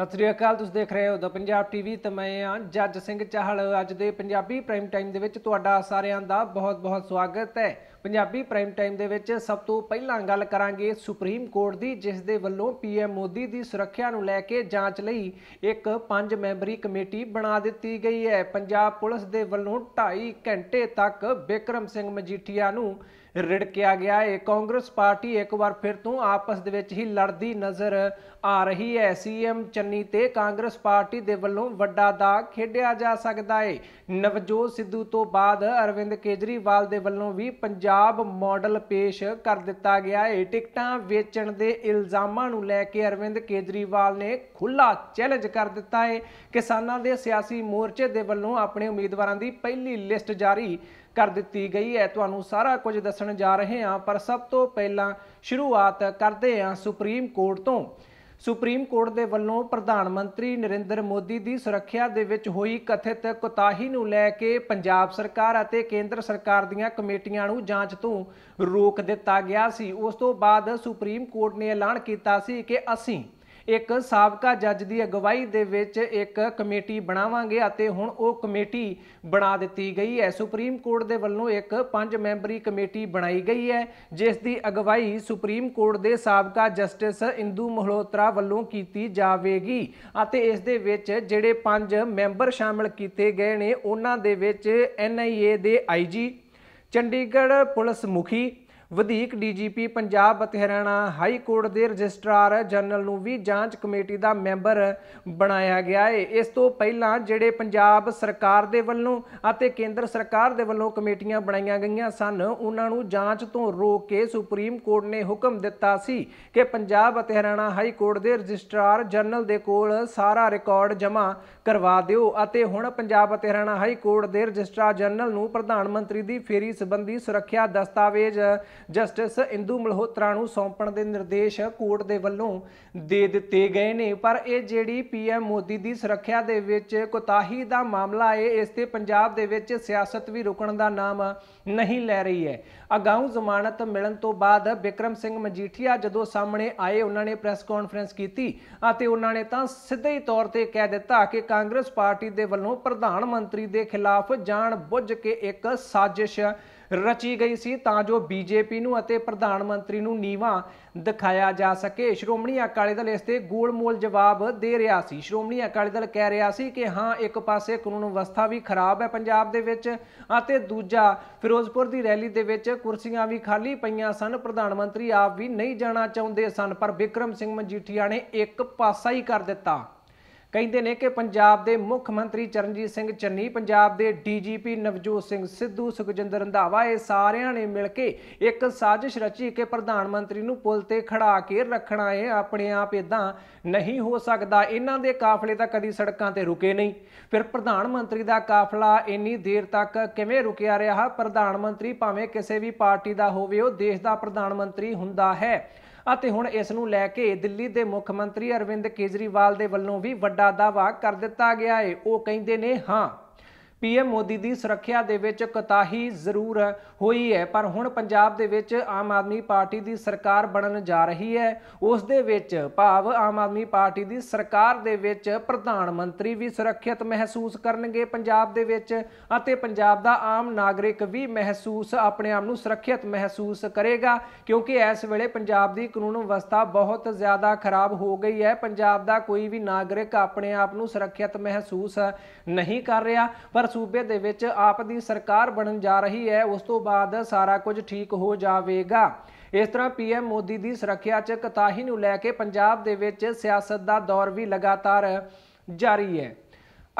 ਸਤਿ ਸ੍ਰੀ ਅਕਾਲ ਤੁਸੀਂ ਦੇਖ ਰਹੇ ਹੋ ਦ ਪੰਜਾਬ ਟੀਵੀ ਤੇ ਮੈਂ ਹਾਂ ਜੱਜ ਸਿੰਘ ਚਾਹਲ ਅੱਜ ਦੇ ਪੰਜਾਬੀ ਪ੍ਰਾਈਮ ਟਾਈਮ ਦੇ ਵਿੱਚ ਤੁਹਾਡਾ ਸਾਰਿਆਂ ਦਾ ਬਹੁਤ-ਬਹੁਤ ਸਵਾਗਤ ਹੈ ਪੰਜਾਬੀ ਪ੍ਰਾਈਮ ਟਾਈਮ ਦੇ ਵਿੱਚ ਸਭ ਤੋਂ ਪਹਿਲਾਂ ਗੱਲ ਕਰਾਂਗੇ ਸੁਪਰੀਮ ਕੋਰਟ ਦੀ ਜਿਸ ਦੇ ਵੱਲੋਂ ਪੀਐਮ ਮੋਦੀ ਦੀ ਸੁਰੱਖਿਆ ਨੂੰ ਲੈ ਕੇ ਜਾਂਚ ਲਈ ਇੱਕ ਪੰਜ ਮੈਂਬਰੀ ਕਮੇਟੀ ਬਣਾ ਦਿੱਤੀ ਗਈ ਹੈ ਪੰਜਾਬ ਪੁਲਿਸ ਦੇ ਵੱਲੋਂ 2.5 ਘੰਟੇ ਤੱਕ ਬਿਕਰਮ ਸਿੰਘ ਮਜੀਠੀਆ ਨੂੰ ਰਿੜਕਿਆ ਗਿਆ ਹੈ ਕਾਂਗਰਸ ਪਾਰਟੀ ਇੱਕ ਵਾਰ ਫਿਰ ਤੋਂ ਆਪਸ ਦੇ ਵਿੱਚ ਹੀ ਲੜਦੀ ਨਜ਼ਰ ਆ ਰਹੀ ਹੈ ਸੀਐਮ ਚੰਨੀ ਤੇ ਕਾਂਗਰਸ ਪਾਰਟੀ ਦੇ ਵੱਲੋਂ ਵੱਡਾ ਦਾਗ ਖੇਡਿਆ ਜਾ ਸਕਦਾ ਹੈ ਨਵਜੋਤ ਸਿੱਧੂ ਤੋਂ ਬਾਅਦ ਅਰਵਿੰਦ ਕੇਜਰੀਵਾਲ ਦੇ ਵੱਲੋਂ ਵੀ ਪੰਜਾਬ ਮਾਡਲ ਪੇਸ਼ ਕਰ ਦਿੱਤਾ ਗਿਆ ਹੈ ਟਿਕਟਾਂ ਵੇਚਣ ਦੇ ਇਲਜ਼ਾਮਾਂ ਨੂੰ ਲੈ ਕੇ ਅਰਵਿੰਦ ਕੇਜਰੀਵਾਲ ਨੇ ਖੁੱਲਾ ਚੈਲੰਜ ਕਰ ਦਿੱਤਾ ਹੈ ਕਿਸਾਨਾਂ ਦੇ ਸਿਆਸੀ ਮੋਰਚੇ ਦੇ ਵੱਲੋਂ ਆਪਣੇ ਉਮੀਦਵਾਰਾਂ ਦੀ ਪਹਿਲੀ ਲਿਸਟ ਜਾਰੀ ਕਰ ਦਿੱਤੀ ਗਈ ਹੈ ਤੁਹਾਨੂੰ ਸਾਰਾ ਕੁਝ ਦੱਸਣ ਜਾ ਰਹੇ ਹਾਂ ਪਰ ਸਭ ਤੋਂ ਪਹਿਲਾਂ ਸ਼ੁਰੂਆਤ ਕਰਦੇ ਹਾਂ ਸੁਪਰੀਮ ਕੋਰਟ ਤੋਂ ਸੁਪਰੀਮ ਕੋਰਟ ਦੇ ਵੱਲੋਂ ਪ੍ਰਧਾਨ ਮੰਤਰੀ ਨਰਿੰਦਰ ਮੋਦੀ ਦੀ ਸੁਰੱਖਿਆ ਦੇ ਵਿੱਚ ਹੋਈ ਕਥਿਤ ਕੁਤਾਹੀ ਨੂੰ ਲੈ ਕੇ ਪੰਜਾਬ ਸਰਕਾਰ ਅਤੇ ਕੇਂਦਰ ਸਰਕਾਰ ਦੀਆਂ ਕਮੇਟੀਆਂ ਨੂੰ ਜਾਂਚ ਤੋਂ ਰੋਕ ਦਿੱਤਾ ਗਿਆ ਸੀ ਉਸ ਤੋਂ ਬਾਅਦ ਸੁਪਰੀਮ ਕੋਰਟ ਨੇ ਐਲਾਨ ਕੀਤਾ ਸੀ ਕਿ ਅਸੀਂ ਇੱਕ ਸਾਬਕਾ ਜੱਜ ਦੀ ਅਗਵਾਈ ਦੇ ਵਿੱਚ ਇੱਕ ਕਮੇਟੀ ਬਣਾਵਾਂਗੇ ਅਤੇ ਹੁਣ ਉਹ ਕਮੇਟੀ ਬਣਾ ਦਿੱਤੀ ਗਈ ਹੈ ਸੁਪਰੀਮ ਕੋਰਟ ਦੇ ਵੱਲੋਂ ਇੱਕ ਪੰਜ ਮੈਂਬਰੀ ਕਮੇਟੀ ਬਣਾਈ ਗਈ ਹੈ ਜਿਸ ਦੀ ਅਗਵਾਈ ਸੁਪਰੀਮ ਕੋਰਟ ਦੇ ਸਾਬਕਾ ਜਸਟਿਸ ਇੰਦੂ ਮਹਲੋਤਰਾ ਵੱਲੋਂ ਕੀਤੀ ਜਾਵੇਗੀ ਅਤੇ ਇਸ ਦੇ ਵਿੱਚ ਜਿਹੜੇ ਪੰਜ ਮੈਂਬਰ ਸ਼ਾਮਲ ਕੀਤੇ ਗਏ ਨੇ ਉਹਨਾਂ ਦੇ ਵਿੱਚ ਐਨਆਈਏ ਦੇ ਆਈਜੀ ਚੰਡੀਗੜ੍ਹ ਪੁਲਿਸ ਮੁਖੀ ਵਧੀਕ ਡੀਜੀਪੀ ਪੰਜਾਬ ਅਤੇ ਹਰਿਆਣਾ ਹਾਈ ਕੋਰਟ ਦੇ ਰਜਿਸਟਰਾਰ ਜਨਰਲ ਨੂੰ ਵੀ ਜਾਂਚ ਕਮੇਟੀ ਦਾ ਮੈਂਬਰ ਬਣਾਇਆ ਗਿਆ ਹੈ ਇਸ ਤੋਂ ਪਹਿਲਾਂ ਜਿਹੜੇ ਪੰਜਾਬ ਸਰਕਾਰ ਦੇ ਵੱਲੋਂ ਅਤੇ ਕੇਂਦਰ ਸਰਕਾਰ ਦੇ ਵੱਲੋਂ ਕਮੇਟੀਆਂ ਬਣਾਈਆਂ ਗਈਆਂ ਸਨ ਉਹਨਾਂ ਨੂੰ ਜਾਂਚ ਤੋਂ ਰੋਕ ਕੇ ਸੁਪਰੀਮ ਕੋਰਟ ਨੇ ਹੁਕਮ ਦਿੱਤਾ ਸੀ ਕਿ ਪੰਜਾਬ ਅਤੇ ਹਰਿਆਣਾ ਹਾਈ ਕੋਰਟ ਦੇ ਰਜਿਸਟਰਾਰ ਜਨਰਲ ਦੇ ਕੋਲ ਸਾਰਾ ਰਿਕਾਰਡ ਜਮ੍ਹਾਂ ਕਰਵਾ ਦਿਓ ਅਤੇ ਹੁਣ ਪੰਜਾਬ ਅਤੇ ਹਰਿਆਣਾ ਹਾਈ ਕੋਰਟ ਦੇ ਰਜਿਸਟਰਾਰ ਜਨਰਲ ਨੂੰ ਪ੍ਰਧਾਨ ਮੰਤਰੀ ਦੀ ਫੇਰੀ ਸੰਬੰਧੀ ਸੁਰੱਖਿਆ ਦਸਤਾਵੇਜ਼ ਜਸਟਿਸ ਇੰਦੂ ਮਲਹੋਤਰਾ ਨੂੰ ਸੌਂਪਣ ਦੇ ਨਿਰਦੇਸ਼ ਕੋਰਟ ਦੇ ਵੱਲੋਂ ਦੇ ਦਿੱਤੇ ਗਏ ਨੇ ਪਰ ਇਹ ਜਿਹੜੀ ਪੀਐਮ ਮੋਦੀ ਦੀ ਸੁਰੱਖਿਆ ਦੇ ਵਿੱਚ ਕੋਤਾਹੀ ਦਾ ਮਾਮਲਾ ਹੈ ਇਸ ਤੇ ਪੰਜਾਬ ਦੇ ਵਿੱਚ ਸਿਆਸਤ ਵੀ ਰੁਕਣ ਦਾ ਨਾਮ ਨਹੀਂ ਲੈ ਰਹੀ ਹੈ ਅਗਾਊਂ ਜ਼ਮਾਨਤ ਮਿਲਣ ਤੋਂ ਬਾਅਦ ਵਿਕਰਮ ਸਿੰਘ ਮਜੀਠੀਆ ਜਦੋਂ ਸਾਹਮਣੇ ਆਏ ਉਹਨਾਂ ਨੇ ਪ੍ਰੈਸ ਕਾਨਫਰੰਸ ਕੀਤੀ ਅਤੇ ਉਹਨਾਂ ਨੇ ਤਾਂ ਸਿੱਧੇ ਹੀ ਤੌਰ ਤੇ ਕਹਿ ਦਿੱਤਾ ਕਿ ਕਾਂਗਰਸ ਪਾਰਟੀ ਦੇ ਵੱਲੋਂ ਪ੍ਰਧਾਨ ਮੰਤਰੀ ਦੇ ਖਿਲਾਫ ਜਾਣ ਬੁੱਝ ਕੇ ਇੱਕ ਸਾਜ਼ਿਸ਼ ਰਚੀ ਗਈ ਸੀ ਤਾਂ ਜੋ ਬੀਜੇਪੀ ਨੂੰ ਅਤੇ ਪ੍ਰਧਾਨ ਮੰਤਰੀ ਨੂੰ ਨੀਵਾ ਦਿਖਾਇਆ ਜਾ ਸਕੇ ਸ਼੍ਰੋਮਣੀ ਅਕਾਲੀ ਦਲ ਇਸ ਤੇ ਗੋਲਮੋਲ ਜਵਾਬ ਦੇ ਰਿਹਾ ਸੀ ਸ਼੍ਰੋਮਣੀ ਅਕਾਲੀ ਦਲ ਕਹਿ ਰਿਹਾ ਸੀ ਕਿ ਹਾਂ ਇੱਕ ਪਾਸੇ ਕਾਨੂੰਨ ਵਿਵਸਥਾ ਵੀ ਖਰਾਬ ਹੈ ਪੰਜਾਬ ਦੇ ਵਿੱਚ ਅਤੇ ਦੂਜਾ ਫਿਰੋਜ਼ਪੁਰ ਦੀ ਰੈਲੀ ਦੇ ਵਿੱਚ ਕੁਰਸੀਆਂ ਵੀ ਖਾਲੀ ਪਈਆਂ ਸਨ ਪ੍ਰਧਾਨ ਮੰਤਰੀ ਆਪ ਵੀ ਨਹੀਂ ਜਾਣਾ ਚਾਹੁੰਦੇ ਸਨ ਪਰ ਵਿਕਰਮ ਸਿੰਘ ਮਜੀਠੀਆ ਨੇ ਇੱਕ ਪਾਸਾ ਹੀ ਕਰ ਦਿੱਤਾ ਕਹਿੰਦੇ ਨੇ ਕਿ ਪੰਜਾਬ ਦੇ ਮੁੱਖ ਮੰਤਰੀ ਚਰਨਜੀਤ ਸਿੰਘ ਚੰਨੀ ਪੰਜਾਬ ਦੇ ਡੀਜੀਪੀ ਨਵਜੋਤ ਸਿੰਘ ਸਿੱਧੂ ਸੁਖਜਿੰਦਰ ਰੰਧਾਵਾ ਇਹ ਸਾਰਿਆਂ ਨੇ ਮਿਲ ਕੇ ਇੱਕ ਸਾਜ਼ਿਸ਼ ਰਚੀ ਕਿ ਪ੍ਰਧਾਨ ਮੰਤਰੀ ਨੂੰ ਪੁਲ ਤੇ ਖੜਾ ਕੇ ਰੱਖਣਾ ਹੈ ਆਪਣੇ ਆਪ ਇਦਾਂ ਨਹੀਂ ਹੋ ਸਕਦਾ ਇਹਨਾਂ ਦੇ ਕਾਫਲੇ ਤਾਂ ਕਦੀ ਸੜਕਾਂ ਤੇ ਰੁਕੇ ਨਹੀਂ ਫਿਰ ਪ੍ਰਧਾਨ ਮੰਤਰੀ ਦਾ ਕਾਫਲਾ ਇੰਨੀ ਦੇਰ ਤੱਕ ਕਿਵੇਂ ਰੁਕਿਆ ਰਿਹਾ ਪ੍ਰਧਾਨ ਮੰਤਰੀ ਭਾਵੇਂ ਕਿਸੇ ਵੀ ਪਾਰਟੀ ਦਾ ਹੋਵੇ ਉਹ ਦੇਸ਼ ਦਾ ਪ੍ਰਧਾਨ ਮੰਤਰੀ ਹੁੰਦਾ ਹੈ ਅਤੇ ਹੁਣ ਇਸ ਨੂੰ ਲੈ ਕੇ ਦਿੱਲੀ ਦੇ ਮੁੱਖ ਮੰਤਰੀ ਅਰਵਿੰਦ ਕੇਜਰੀਵਾਲ ਦੇ ਵੱਲੋਂ ਵੀ ਵੱਡਾ ਦਾਵਾ ਕਰ ਦਿੱਤਾ ਗਿਆ ਹੈ ਉਹ ਕਹਿੰਦੇ ਨੇ ਹਾਂ ਪੀਐਮ ਮੋਦੀ ਦੀ ਸੁਰੱਖਿਆ ਦੇ ਵਿੱਚ ਕਤਾਹੀ ਜ਼ਰੂਰ ਹੋਈ ਹੈ ਪਰ ਹੁਣ ਪੰਜਾਬ ਦੇ ਵਿੱਚ ਆਮ ਆਦਮੀ ਪਾਰਟੀ ਦੀ ਸਰਕਾਰ ਬਣਨ ਜਾ ਰਹੀ ਹੈ ਉਸ ਦੇ ਵਿੱਚ ਭਾਵ ਆਮ ਆਦਮੀ ਪਾਰਟੀ ਦੀ ਸਰਕਾਰ ਦੇ ਵਿੱਚ ਪ੍ਰਧਾਨ ਮੰਤਰੀ ਵੀ ਸੁਰੱਖਿਅਤ ਮਹਿਸੂਸ ਕਰਨਗੇ ਪੰਜਾਬ ਦੇ ਵਿੱਚ ਅਤੇ ਪੰਜਾਬ ਦਾ ਆਮ ਨਾਗਰਿਕ ਵੀ ਮਹਿਸੂਸ ਆਪਣੇ ਆਪ ਨੂੰ ਸੁਰੱਖਿਅਤ ਮਹਿਸੂਸ ਕਰੇਗਾ ਕਿਉਂਕਿ ਇਸ ਵੇਲੇ ਪੰਜਾਬ ਦੀ ਕਾਨੂੰਨ ਵਿਵਸਥਾ ਬਹੁਤ ਜ਼ਿਆਦਾ ਖਰਾਬ ਹੋ ਗਈ ਹੈ ਪੰਜਾਬ ਦਾ ਕੋਈ ਵੀ ਨਾਗਰਿਕ ਆਪਣੇ ਆਪ ਨੂੰ ਸੁਰੱਖਿਅਤ ਮਹਿਸੂਸ ਨਹੀਂ ਕਰ ਰਿਹਾ ਪਰ ਸੂਬੇ ਦੇ ਵਿੱਚ ਆਪ ਦੀ ਸਰਕਾਰ ਬਣਨ ਜਾ ਰਹੀ ਹੈ ਉਸ ਤੋਂ ਬਾਅਦ ਸਾਰਾ ਕੁਝ ਠੀਕ ਹੋ ਜਾਵੇਗਾ ਇਸ ਤਰ੍ਹਾਂ ਪੀਐਮ ਮੋਦੀ ਦੀ ਸੁਰੱਖਿਆ 'ਚ ਕਤਾਹੀ ਨੂੰ ਲੈ ਕੇ ਪੰਜਾਬ ਦੇ ਵਿੱਚ ਸਿਆਸਤ ਦਾ ਦੌਰ ਵੀ ਲਗਾਤਾਰ ਜਾਰੀ ਹੈ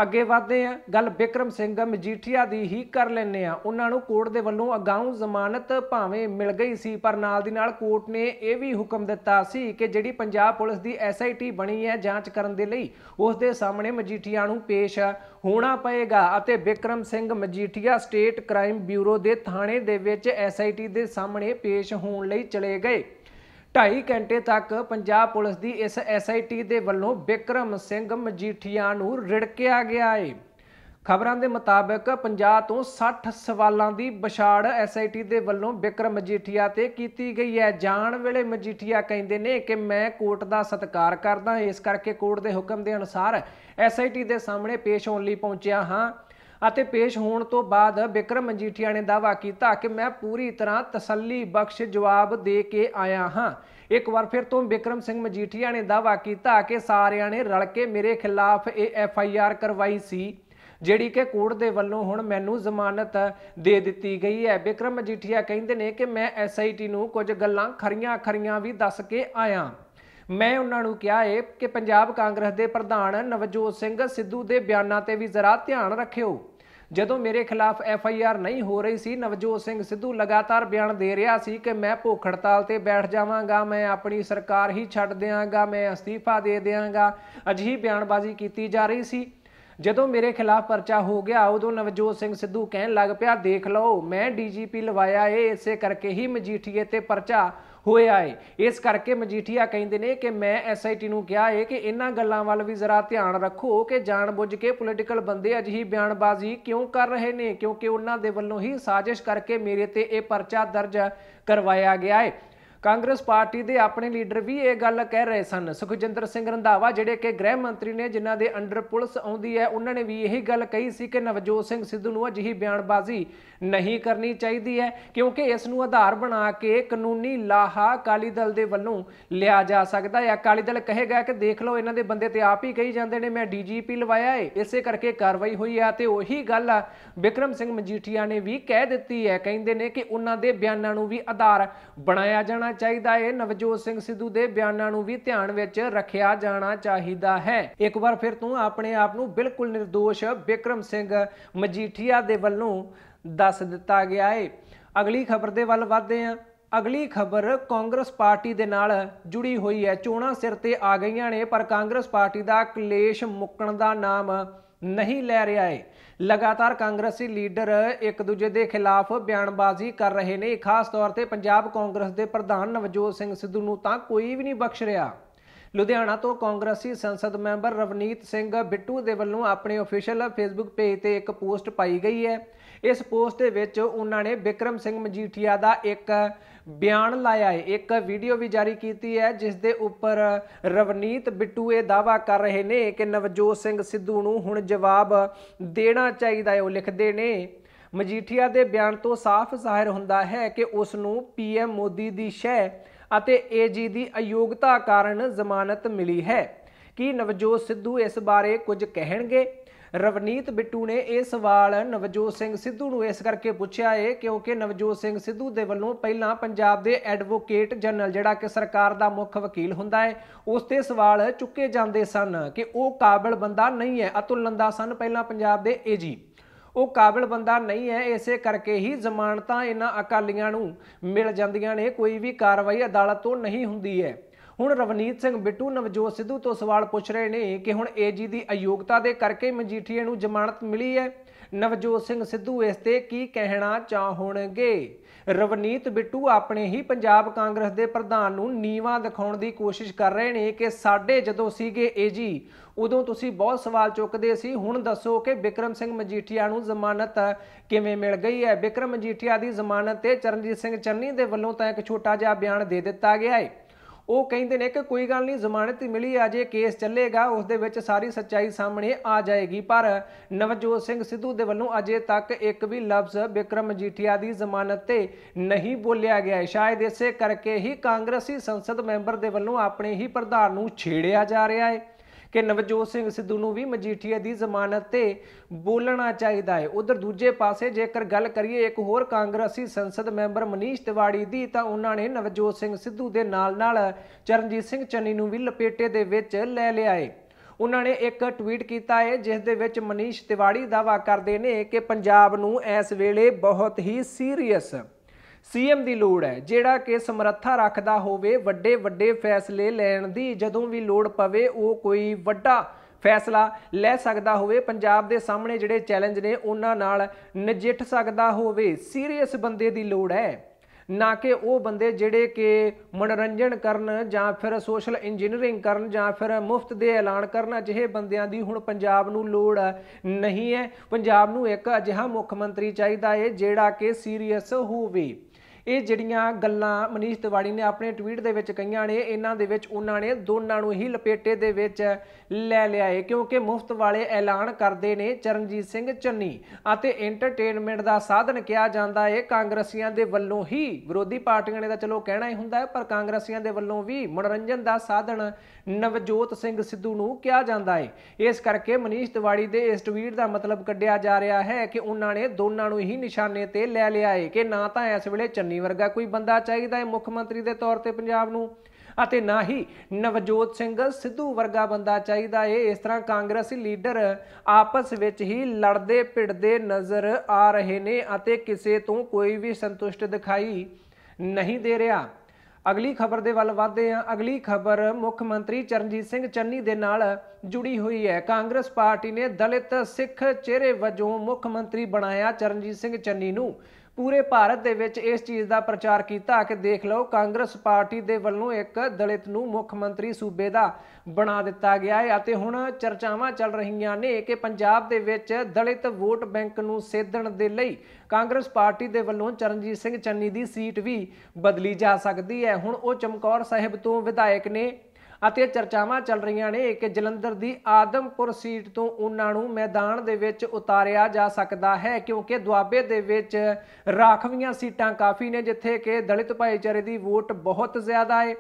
ਅੱਗੇ ਵਧਦੇ ਆ ਗੱਲ ਬਿਕਰਮ ਸਿੰਘ ਮਜੀਠੀਆ ਦੀ ਹੀ ਕਰ ਲੈਣੇ ਆ ਉਹਨਾਂ ਨੂੰ ਕੋਰਟ ਦੇ ਵੱਲੋਂ ਅਗਾਊਂ ਜ਼ਮਾਨਤ ਭਾਵੇਂ ਮਿਲ ਗਈ ਸੀ ਪਰ ਨਾਲ ਦੀ ਨਾਲ ਕੋਰਟ ਨੇ ਇਹ ਵੀ ਹੁਕਮ ਦਿੱਤਾ ਸੀ ਕਿ ਜਿਹੜੀ ਪੰਜਾਬ ਪੁਲਿਸ ਦੀ ਐਸਆਈਟੀ ਬਣੀ ਹੈ ਜਾਂਚ ਕਰਨ ਦੇ ਲਈ ਉਸ ਦੇ ਸਾਹਮਣੇ ਮਜੀਠੀਆ ਨੂੰ ਪੇਸ਼ ਹੋਣਾ ਪਏਗਾ ਅਤੇ Bikram Singh Majithia state crime bureau ਦੇ ਥਾਣੇ ਦੇ ਵਿੱਚ ਐਸਆਈਟੀ ਦੇ ਸਾਹਮਣੇ ਪੇਸ਼ ਹੋਣ ਲਈ ਚਲੇ ਗਏ 2.5 ਘੰਟੇ ਤੱਕ ਪੰਜਾਬ ਪੁਲਿਸ ਦੀ ਇਸ ਐਸਆਈਟੀ ਦੇ ਵੱਲੋਂ ਬਿਕਰਮ ਸਿੰਘ ਮਜੀਠੀਆ ਨੂੰ ਰਿੜਕਿਆ ਗਿਆ ਹੈ ਖਬਰਾਂ ਦੇ ਮੁਤਾਬਕ ਪੰਜਾਬ ਤੋਂ 60 ਸਵਾਲਾਂ ਦੀ ਵਿਛਾੜ ਐਸਆਈਟੀ ਦੇ ਵੱਲੋਂ ਬਿਕਰਮ ਮਜੀਠੀਆ ਤੇ ਕੀਤੀ ਗਈ ਹੈ ਜਾਣ ਵੇਲੇ ਮਜੀਠੀਆ ਕਹਿੰਦੇ ਨੇ ਕਿ ਮੈਂ ਕੋਰਟ ਦਾ ਸਤਿਕਾਰ ਕਰਦਾ ਇਸ ਕਰਕੇ ਕੋਰਟ ਦੇ ਹੁਕਮ ਦੇ ਅਨੁਸਾਰ ਐਸਆਈਟੀ ਦੇ ਸਾਹਮਣੇ ਪੇਸ਼ ਹੋਣ ਲਈ ਪਹੁੰਚਿਆ ਹਾਂ ਅਤੇ ਪੇਸ਼ ਹੋਣ ਤੋਂ ਬਾਅਦ ਬਿਕਰਮ ਮਜੀਠੀਆ ਨੇ ਦਾਵਾ ਕੀਤਾ ਕਿ ਮੈਂ ਪੂਰੀ ਤਰ੍ਹਾਂ ਤਸੱਲੀ ਬਖਸ਼ ਜਵਾਬ ਦੇ ਕੇ ਆਇਆ ਹਾਂ ਇੱਕ ਵਾਰ ਫਿਰ ਤੋਂ ਬਿਕਰਮ ਸਿੰਘ ਮਜੀਠੀਆ ਨੇ ਦਾਵਾ ਕੀਤਾ ਕਿ ਸਾਰਿਆਂ ਨੇ ਰਲ ਕੇ ਮੇਰੇ ਖਿਲਾਫ ਇਹ ਐਫ ਆਈ ਆਰ ਕਰਵਾਈ ਸੀ ਜਿਹੜੀ ਕਿ ਕੋਰਟ ਦੇ ਵੱਲੋਂ ਹੁਣ ਮੈਨੂੰ ਜ਼ਮਾਨਤ ਦੇ ਦਿੱਤੀ ਗਈ ਹੈ ਬਿਕਰਮ ਮਜੀਠੀਆ ਕਹਿੰਦੇ ਨੇ ਕਿ ਮੈਂ ਐਸਆਈਟੀ ਨੂੰ ਕੁਝ ਗੱਲਾਂ ਖਰੀਆਂ ਖਰੀਆਂ ਵੀ ਦੱਸ ਕੇ ਆਇਆ ਮੈਂ ਉਹਨਾਂ ਨੂੰ ਕਿਹਾ ਏ ਕਿ ਪੰਜਾਬ ਕਾਂਗਰਸ ਦੇ ਪ੍ਰਧਾਨ ਨਵਜੋਤ ਸਿੰਘ ਸਿੱਧੂ ਦੇ ਬਿਆਨਾਂ ਤੇ ਵੀ ਜ਼ਰਾ ਧਿਆਨ ਰੱਖਿਓ ਜਦੋਂ ਮੇਰੇ ਖਿਲਾਫ ਐਫ ਆਈ ਆਰ ਨਹੀਂ ਹੋ ਰਹੀ ਸੀ ਨਵਜੋਤ ਸਿੰਘ ਸਿੱਧੂ ਲਗਾਤਾਰ ਬਿਆਨ ਦੇ ਰਿਹਾ ਸੀ ਕਿ ਮੈਂ ਭੁੱਖ ਹੜਤਾਲ ਤੇ ਬੈਠ ਜਾਵਾਂਗਾ ਮੈਂ ਆਪਣੀ ਸਰਕਾਰ ਹੀ ਛੱਡ ਦੇਵਾਂਗਾ ਮੈਂ ਅਸਤੀਫਾ ਦੇ ਦੇਵਾਂਗਾ ਅਜਿਹੀ ਬਿਆਨਬਾਜ਼ੀ ਕੀਤੀ ਜਾ ਰਹੀ ਸੀ ਜਦੋਂ ਮੇਰੇ ਖਿਲਾਫ ਪਰਚਾ ਹੋ ਗਿਆ ਉਦੋਂ ਨਵਜੋਤ ਸਿੰਘ ਸਿੱਧੂ ਕਹਿਣ ਲੱਗ ਪਿਆ ਦੇਖ ਲਓ ਮੈਂ ਡੀਜੀਪੀ ਲਵਾਇਆ ਏ ਇਸੇ ਕਰਕੇ ਹੀ ਮਜੀਠੀਏ ਤੇ ਪਰਚਾ ਹੋਇਆ ਹੈ ਇਸ ਕਰਕੇ ਮਜੀਠੀਆ ਕਹਿੰਦੇ ਨੇ ਕਿ ਮੈਂ ਐਸਆਈਟੀ ਨੂੰ ਕਿਹਾ ਹੈ ਕਿ ਇਹਨਾਂ ਗੱਲਾਂ ਵੱਲ ਵੀ ਜ਼ਰਾ ਧਿਆਨ ਰੱਖੋ ਕਿ ਜਾਣਬੁੱਝ ਕੇ ਪੋਲੀਟੀਕਲ ਬੰਦੇ ਅਜਿਹੀ ਬਿਆਨਬਾਜ਼ੀ ਕਿਉਂ ਕਰ ਰਹੇ ਨੇ ਕਿਉਂਕਿ ਉਹਨਾਂ ਦੇ ਵੱਲੋਂ ਹੀ ਸਾਜ਼ਿਸ਼ ਕਰਕੇ ਮੇਰੇ ਤੇ ਇਹ ਪਰਚਾ ਦਰਜ ਕਰਵਾਇਆ ਗਿਆ ਹੈ ਕਾਂਗਰਸ ਪਾਰਟੀ ਦੇ ਆਪਣੇ ਲੀਡਰ ਵੀ ਇਹ ਗੱਲ ਕਹਿ ਰਹੇ ਸਨ ਸੁਖਜਿੰਦਰ ਸਿੰਘ ਰੰਧਾਵਾ ਜਿਹੜੇ ਕਿ ਗ੍ਰਹਿ ਮੰਤਰੀ ਨੇ ਜਿਨ੍ਹਾਂ ਦੇ ਅੰਡਰ ਪੁਲਿਸ ਆਉਂਦੀ ਹੈ ਉਹਨਾਂ ਨੇ ਵੀ ਇਹੀ ਗੱਲ ਕਹੀ ਸੀ ਕਿ ਨਵਜੋਤ ਸਿੰਘ ਸਿੱਧੂ ਨੂੰ ਅਜਿਹੀ ਬਿਆਨਬਾਜ਼ੀ ਨਹੀਂ ਕਰਨੀ ਚਾਹੀਦੀ ਹੈ ਕਿਉਂਕਿ ਇਸ ਨੂੰ ਆਧਾਰ ਬਣਾ ਕੇ ਕਾਨੂੰਨੀ ਲਾਹਾ ਅਕਾਲੀ ਦਲ ਦੇ ਵੱਲੋਂ ਲਿਆ ਜਾ ਸਕਦਾ ਹੈ ਅਕਾਲੀ ਦਲ ਕਹੇਗਾ ਕਿ ਦੇਖ ਲਓ ਇਹਨਾਂ ਦੇ ਬੰਦੇ ਤੇ ਆਪ ਹੀ ਕਹੀ ਜਾਂਦੇ ਨੇ ਮੈਂ ਡੀਜੀਪੀ ਲਵਾਇਆ ਏ ਇਸੇ ਕਰਕੇ ਕਾਰਵਾਈ ਹੋਈ ਆ ਤੇ ਉਹੀ ਗੱਲ ਵਿਕਰਮ ਸਿੰਘ ਮਜੀਠੀਆ ਨੇ ਵੀ ਕਹਿ ਦਿੱਤੀ ਹੈ ਕਹਿੰਦੇ ਨੇ ਕਿ ਉਹਨਾਂ ਦੇ ਬਿਆਨਾਂ ਨੂੰ ਵੀ ਆਧਾਰ ਬਣਾਇਆ ਜਾਣਾ ਕਰਨਾ ਚਾਹੀਦਾ ਹੈ ਨਵਜੋਤ ਸਿੰਘ ਸਿੱਧੂ ਦੇ ਬਿਆਨਾਂ ਨੂੰ ਵੀ ਧਿਆਨ ਵਿੱਚ ਰੱਖਿਆ ਜਾਣਾ ਚਾਹੀਦਾ ਹੈ ਇੱਕ ਵਾਰ ਫਿਰ ਤੋਂ ਆਪਣੇ ਆਪ ਨੂੰ ਬਿਲਕੁਲ નિર્ਦੋਸ਼ ਬਿਕਰਮ ਸਿੰਘ ਮਜੀਠੀਆ ਦੇ ਵੱਲੋਂ ਦੱਸ ਦਿੱਤਾ ਗਿਆ ਹੈ ਅਗਲੀ ਖਬਰ ਦੇ ਵੱਲ ਵਧਦੇ ਹਾਂ ਅਗਲੀ ਖਬਰ ਕਾਂਗਰਸ ਪਾਰਟੀ ਦੇ ਨਾਲ ਜੁੜੀ ਹੋਈ ਹੈ ਚੋਣਾਂ ਸਿਰ ਤੇ ਆ ਗਈਆਂ ਨੇ ਪਰ ਕਾਂਗਰਸ ਪਾਰਟੀ ਦਾ ਕਲੇਸ਼ ਮੁੱਕਣ ਦਾ ਨਾਮ ਨਹੀਂ ਲੈ ਰਿਹਾ ਹੈ ਲਗਾਤਾਰ ਕਾਂਗਰਸੀ ਲੀਡਰ ਇੱਕ ਦੂਜੇ ਦੇ ਖਿਲਾਫ ਬਿਆਨਬਾਜ਼ੀ ਕਰ ਰਹੇ ਨੇ ਖਾਸ ਤੌਰ ਤੇ ਪੰਜਾਬ ਕਾਂਗਰਸ ਦੇ ਪ੍ਰਧਾਨ ਨਵਜੋਤ ਸਿੰਘ ਸਿੱਧੂ ਨੂੰ ਤਾਂ ਕੋਈ ਵੀ ਨਹੀਂ ਬਖਸ਼ ਰਿਹਾ ਲੁਧਿਆਣਾ ਤੋਂ ਕਾਂਗਰਸੀ ਸੰਸਦ ਮੈਂਬਰ ਰਵਨੀਤ ਸਿੰਘ ਬਿੱਟੂ ਦੇ ਵੱਲੋਂ ਆਪਣੇ ਅਫੀਸ਼ੀਅਲ ਫੇਸਬੁੱਕ ਪੇਜ ਤੇ ਇੱਕ ਪੋਸਟ ਪਾਈ ਗਈ ਹੈ ਇਸ ਪੋਸਟ ਦੇ ਵਿੱਚ ਉਹਨਾਂ ਨੇ ਵਿਕਰਮ ਸਿੰਘ ਮਜੀਠੀਆ ਦਾ ਇੱਕ ਬਿਆਨ ਲਾਇਆ ਹੈ ਇੱਕ ਵੀਡੀਓ ਵੀ ਜਾਰੀ ਕੀਤੀ ਹੈ ਜਿਸ ਦੇ ਉੱਪਰ ਰਵਨੀਤ ਬਿੱਟੂ ਇਹ ਦਾਵਾ ਕਰ ਰਹੇ ਨੇ ਕਿ ਨਵਜੋਤ ਸਿੰਘ ਸਿੱਧੂ ਨੂੰ ਹੁਣ ਜਵਾਬ ਦੇਣਾ ਚਾਹੀਦਾ ਹੈ ਉਹ ਲਿਖਦੇ ਨੇ ਮਜੀਠੀਆ ਦੇ ਬਿਆਨ ਤੋਂ ਸਾਫ਼ ਜ਼ਾਹਿਰ ਹੁੰਦਾ ਹੈ ਕਿ ਉਸ ਨੂੰ ਪੀਐਮ ਮੋਦੀ ਦੀ ਸ਼ੈ ਅਤੇ ਏਜੀ ਦੀ ਅਯੋਗਤਾ ਕਾਰਨ ਜ਼ਮਾਨਤ ਮਿਲੀ ਹੈ ਕੀ ਨਵਜੋਤ ਸਿੱਧੂ ਇਸ ਬਾਰੇ ਕੁਝ ਕਹਿਣਗੇ ਰਵਨੀਤ ਬਿੱਟੂ ਨੇ ਇਹ ਸਵਾਲ ਨਵਜੋਤ ਸਿੰਘ ਸਿੱਧੂ ਨੂੰ ਇਸ ਕਰਕੇ ਪੁੱਛਿਆ ਏ ਕਿਉਂਕਿ ਨਵਜੋਤ ਸਿੰਘ ਸਿੱਧੂ ਦੇ ਵੱਲੋਂ ਪਹਿਲਾਂ ਪੰਜਾਬ ਦੇ ਐਡਵੋਕੇਟ ਜਨਰਲ ਜਿਹੜਾ ਕਿ ਸਰਕਾਰ ਦਾ ਮੁੱਖ ਵਕੀਲ ਹੁੰਦਾ ਹੈ ਉਸ ਤੇ ਸਵਾਲ ਚੁੱਕੇ ਜਾਂਦੇ ਸਨ ਕਿ ਉਹ ਕਾਬਿਲ ਬੰਦਾ ਨਹੀਂ ਹੈ ਅਤੁਲ ਲੰਦਾ ਸਨ ਪਹਿਲਾਂ ਪੰਜਾਬ ਦੇ ਏਜੀ ਉਹ ਕਾਬਿਲ ਬੰਦਾ ਨਹੀਂ ਹੈ ਇਸੇ ਕਰਕੇ ਹੀ ਜ਼ਮਾਨਤਾਂ ਇਹਨਾਂ ਅਕਾਲੀਆਂ ਨੂੰ ਮਿਲ ਜਾਂਦੀਆਂ ਨੇ ਕੋਈ ਵੀ ਕਾਰਵਾਈ ਅਦਾਲਤ ਤੋਂ ਨਹੀਂ ਹੁੰਦੀ ਹੈ ਹੁਣ ਰਵਨੀਤ ਸਿੰਘ ਬਿੱਟੂ ਨਵਜੋਤ ਸਿੱਧੂ ਤੋਂ ਸਵਾਲ ਪੁੱਛ ਰਹੇ ਨੇ ਕਿ ਹੁਣ ਏਜੀ ਦੀ ਅਯੋਗਤਾ ਦੇ ਕਰਕੇ ਮਜੀਠੀਏ ਨੂੰ ਜ਼ਮਾਨਤ ਮਿਲੀ ਹੈ ਨਵਜੋਤ ਸਿੰਘ ਸਿੱਧੂ ਇਸ ਤੇ ਕੀ ਕਹਿਣਾ ਚਾਹੋਣਗੇ ਰਵਨੀਤ ਬਿੱਟੂ ਆਪਣੇ ਹੀ ਪੰਜਾਬ ਕਾਂਗਰਸ ਦੇ ਪ੍ਰਧਾਨ ਨੂੰ ਨੀਵਾ ਦਿਖਾਉਣ ਦੀ ਕੋਸ਼ਿਸ਼ ਕਰ ਰਹੇ ਨੇ ਕਿ ਸਾਡੇ ਜਦੋਂ ਸੀਗੇ ਏਜੀ ਉਦੋਂ ਤੁਸੀਂ ਬਹੁਤ ਸਵਾਲ ਚੁੱਕਦੇ ਸੀ ਹੁਣ ਦੱਸੋ ਕਿ ਵਿਕਰਮ ਸਿੰਘ ਮਜੀਠੀਆ ਨੂੰ ਜ਼ਮਾਨਤ ਕਿਵੇਂ ਮਿਲ ਗਈ ਹੈ ਵਿਕਰਮ ਮਜੀਠੀਆ ਦੀ ਜ਼ਮਾਨਤ ਤੇ ਚਰਨਜੀਤ ਸਿੰਘ ਚੰਨੀ ਦੇ ਵੱਲੋਂ ਤਾਂ ਇੱਕ ਛੋਟਾ ਜਿਹਾ ਬਿਆਨ ਦੇ ਦਿੱਤਾ ਗਿਆ ਹੈ ਉਹ ਕਹਿੰਦੇ ਨੇ ਕਿ ਕੋਈ ਗੱਲ ਨਹੀਂ ਜ਼ਮਾਨਤ ਮਿਲੀ ਆ ਜੇ ਕੇਸ ਚੱਲੇਗਾ ਉਸ ਦੇ ਵਿੱਚ ਸਾਰੀ ਸੱਚਾਈ ਸਾਹਮਣੇ ਆ ਜਾਏਗੀ ਪਰ ਨਵਜੋਤ ਸਿੰਘ ਸਿੱਧੂ ਦੇ ਵੱਲੋਂ ਅਜੇ ਤੱਕ ਇੱਕ ਵੀ ਲਫ਼ਜ਼ ਵਿਕਰਮ ਜੀਠੀਆ ਦੀ ਜ਼ਮਾਨਤ ਤੇ ਨਹੀਂ ਬੋਲਿਆ ਗਿਆ ਸ਼ਾਇਦ ਇਸੇ ਕਰਕੇ ਹੀ ਕਾਂਗਰਸੀ ਸੰਸਦ ਮੈਂਬਰ ਦੇ ਵੱਲੋਂ ਆਪਣੇ ਹੀ ਪ੍ਰਧਾਨ ਨੂੰ ਛੇੜਿਆ ਜਾ ਰਿਹਾ ਹੈ ਕਿ ਨਵਜੋਤ ਸਿੰਘ ਸਿੱਧੂ ਨੂੰ ਵੀ ਮਜੀਠੀਆ ਦੀ ਜ਼ਮਾਨਤ ਤੇ ਬੋਲਣਾ ਚਾਹੀਦਾ ਹੈ ਉਧਰ ਦੂਜੇ ਪਾਸੇ ਜੇਕਰ ਗੱਲ ਕਰੀਏ ਇੱਕ ਹੋਰ ਕਾਂਗਰਸੀ ਸੰਸਦ ਮੈਂਬਰ ਮਨੀਸ਼ ਤਿਵਾੜੀ ਦੀ ਤਾਂ ਉਹਨਾਂ ਨੇ ਨਵਜੋਤ ਸਿੰਘ ਸਿੱਧੂ ਦੇ ਨਾਲ-ਨਾਲ ਚਰਨਜੀਤ ਸਿੰਘ ਚੰਨੀ ਨੂੰ ਵੀ ਲਪੇਟੇ ਦੇ ਵਿੱਚ ਲੈ ਲਿਆ ਹੈ ਉਹਨਾਂ ਨੇ ਇੱਕ ਟਵੀਟ ਕੀਤਾ ਹੈ ਜਿਸ ਦੇ ਵਿੱਚ ਮਨੀਸ਼ ਤਿਵਾੜੀ ਦਾਵਾ ਕਰਦੇ ਨੇ ਕਿ ਪੰਜਾਬ ਨੂੰ ਇਸ ਵੇਲੇ ਬਹੁਤ ਹੀ ਸੀਰੀਅਸ ਸੀਐਮ ਦੀ ਲੋੜ ਹੈ ਜਿਹੜਾ ਕਿ ਸਮਰੱਥਾ ਰੱਖਦਾ ਹੋਵੇ ਵੱਡੇ ਵੱਡੇ ਫੈਸਲੇ ਲੈਣ ਦੀ ਜਦੋਂ ਵੀ ਲੋੜ ਪਵੇ ਉਹ ਕੋਈ ਵੱਡਾ ਫੈਸਲਾ ਲੈ ਸਕਦਾ ਹੋਵੇ ਪੰਜਾਬ ਦੇ ਸਾਹਮਣੇ ਜਿਹੜੇ ਚੈਲੰਜ ਨੇ ਉਹਨਾਂ ਨਾਲ ਨਜਿੱਠ ਸਕਦਾ ਹੋਵੇ ਸੀਰੀਅਸ ਬੰਦੇ ਦੀ ਲੋੜ ਹੈ ਨਾ ਕਿ ਉਹ ਬੰਦੇ ਜਿਹੜੇ ਕਿ ਮਨੋਰੰਜਨ ਕਰਨ ਜਾਂ ਫਿਰ ਸੋਸ਼ਲ ਇੰਜੀਨੀਅਰਿੰਗ ਕਰਨ ਜਾਂ ਫਿਰ ਮੁਫਤ ਦੇ ਐਲਾਨ ਕਰਨ ਅਜਿਹੇ ਬੰਦਿਆਂ ਦੀ ਹੁਣ ਪੰਜਾਬ ਨੂੰ ਲੋੜ ਨਹੀਂ ਹੈ ਪੰਜਾਬ ਨੂੰ ਇੱਕ ਅਜਿਹਾ ਮੁੱਖ ਮੰਤਰੀ ਚਾਹੀਦਾ ਹੈ ਜਿਹੜਾ ਕਿ ਸੀਰੀਅਸ ਹੋਵੇ ਇਹ ਜਿਹੜੀਆਂ ਗੱਲਾਂ ਮਨੀਸ਼ ਤਿਵਾੜੀ ਨੇ ਆਪਣੇ ਟਵੀਟ ਦੇ ਵਿੱਚ ਕਹੀਆਂ ਨੇ ਇਹਨਾਂ ਦੇ ਵਿੱਚ ਉਹਨਾਂ ਨੇ ਦੋਨਾਂ ਨੂੰ ਹੀ ਲਪੇਟੇ ਦੇ ਵਿੱਚ ਲੈ ਲਿਆ ਹੈ ਕਿਉਂਕਿ ਮੁਫਤ ਵਾਲੇ ਐਲਾਨ ਕਰਦੇ ਨੇ ਚਰਨਜੀਤ ਸਿੰਘ ਚੰਨੀ ਅਤੇ ਐਂਟਰਟੇਨਮੈਂਟ ਦਾ ਸਾਧਨ ਕਿਹਾ ਜਾਂਦਾ ਹੈ ਕਾਂਗਰਸੀਆਂ ਦੇ ਵੱਲੋਂ ਹੀ ਵਿਰੋਧੀ ਪਾਰਟੀਆਂ ਨੇ ਤਾਂ ਚਲੋ ਕਹਿਣਾ ਹੀ ਹੁੰਦਾ ਹੈ ਪਰ ਕਾਂਗਰਸੀਆਂ ਦੇ ਵੱਲੋਂ ਵੀ ਮਨੋਰੰਜਨ ਦਾ ਸਾਧਨ ਨਵਜੋਤ ਸਿੰਘ ਸਿੱਧੂ ਨੂੰ ਕਿਹਾ ਜਾਂਦਾ ਹੈ ਇਸ ਕਰਕੇ ਮਨੀਸ਼ ਤਿਵਾੜੀ ਦੇ ਇਸ ਟਵੀਟ ਦਾ ਮਤਲਬ ਕੱਢਿਆ ਜਾ ਰਿਹਾ ਹੈ ਕਿ ਉਹਨਾਂ ਨੇ ਦੋਨਾਂ ਨੂੰ ਹੀ ਨਿਸ਼ਾਨੇ ਤੇ ਲੈ ਲਿਆ ਹੈ ਕਿ ਨਾ ਤਾਂ ਇਸ ਵੇਲੇ ਚੰਨੀ ਧਾਮੀ ਵਰਗਾ ਕੋਈ ਬੰਦਾ ਚਾਹੀਦਾ ਹੈ ਮੁੱਖ ਮੰਤਰੀ ਦੇ ਤੌਰ ਤੇ ਪੰਜਾਬ ਨੂੰ ਅਤੇ ਨਾ ਹੀ ਨਵਜੋਤ ਸਿੰਘ ਸਿੱਧੂ ਵਰਗਾ ਬੰਦਾ ਚਾਹੀਦਾ ਹੈ ਇਸ ਤਰ੍ਹਾਂ ਕਾਂਗਰਸੀ ਲੀਡਰ ਆਪਸ ਵਿੱਚ ਹੀ ਲੜਦੇ ਭਿੜਦੇ ਨਜ਼ਰ ਆ ਰਹੇ ਨੇ ਅਤੇ ਕਿਸੇ ਤੋਂ ਕੋਈ ਵੀ ਸੰਤੁਸ਼ਟ ਦਿਖਾਈ ਨਹੀਂ ਦੇ ਰਿਹਾ ਅਗਲੀ ਖਬਰ ਦੇ ਵੱਲ ਵਧਦੇ ਹਾਂ ਅਗਲੀ ਖਬਰ ਮੁੱਖ ਮੰਤਰੀ ਚਰਨਜੀਤ ਸਿੰਘ ਚੰਨੀ ਦੇ ਨਾਲ ਜੁੜੀ ਹੋਈ ਹੈ ਕਾਂਗਰਸ ਪਾਰਟੀ ਨੇ ਦਲਿਤ ਸਿੱਖ ਚਿਹਰੇ ਵਜੋਂ ਮੁੱਖ ਮੰਤਰੀ ਬਣਾਇਆ ਚਰਨਜੀਤ ਸਿੰਘ ਚੰਨੀ ਨੂੰ ਪੂਰੇ ਭਾਰਤ ਦੇ ਵਿੱਚ ਇਸ ਚੀਜ਼ ਦਾ ਪ੍ਰਚਾਰ ਕੀਤਾ ਕਿ ਦੇਖ ਲਓ ਕਾਂਗਰਸ ਪਾਰਟੀ ਦੇ ਵੱਲੋਂ ਇੱਕ ਦਲਿਤ ਨੂੰ ਮੁੱਖ ਮੰਤਰੀ ਸੂਬੇ ਦਾ ਬਣਾ ਦਿੱਤਾ ਗਿਆ ਹੈ ਅਤੇ ਹੁਣ ਚਰਚਾਵਾਂ ਚੱਲ ਰਹੀਆਂ ਨੇ ਕਿ ਪੰਜਾਬ ਦੇ ਵਿੱਚ ਦਲਿਤ ਵੋਟ ਬੈਂਕ ਨੂੰ ਸੇਧਣ ਦੇ ਲਈ ਕਾਂਗਰਸ ਪਾਰਟੀ ਦੇ ਵੱਲੋਂ ਚਰਨਜੀਤ ਸਿੰਘ ਚੰਨੀ ਦੀ ਸੀਟ ਵੀ ਬਦਲੀ ਜਾ ਸਕਦੀ ਹੈ ਹੁਣ ਉਹ ਚਮਕੌਰ ਸਾਹਿਬ ਤੋਂ ਵਿਧਾਇਕ ਨੇ ਅਤੇ ਚਰਚਾਵਾਂ ਚੱਲ ਰਹੀਆਂ ਨੇ ਕਿ ਜਲੰਧਰ ਦੀ ਆਦਮਪੁਰ ਸੀਟ ਤੋਂ ਉਹਨਾਂ ਨੂੰ ਮੈਦਾਨ ਦੇ ਵਿੱਚ ਉਤਾਰਿਆ ਜਾ ਸਕਦਾ ਹੈ ਕਿਉਂਕਿ ਦੁਆਬੇ ਦੇ ਵਿੱਚ ਰਾਖਵੀਆਂ ਸੀਟਾਂ ਕਾਫੀ ਨੇ ਜਿੱਥੇ ਕਿ ਦਲਿਤ ਭਾਈਚਾਰੇ ਦੀ ਵੋਟ ਬਹੁਤ ਜ਼ਿਆਦਾ ਹੈ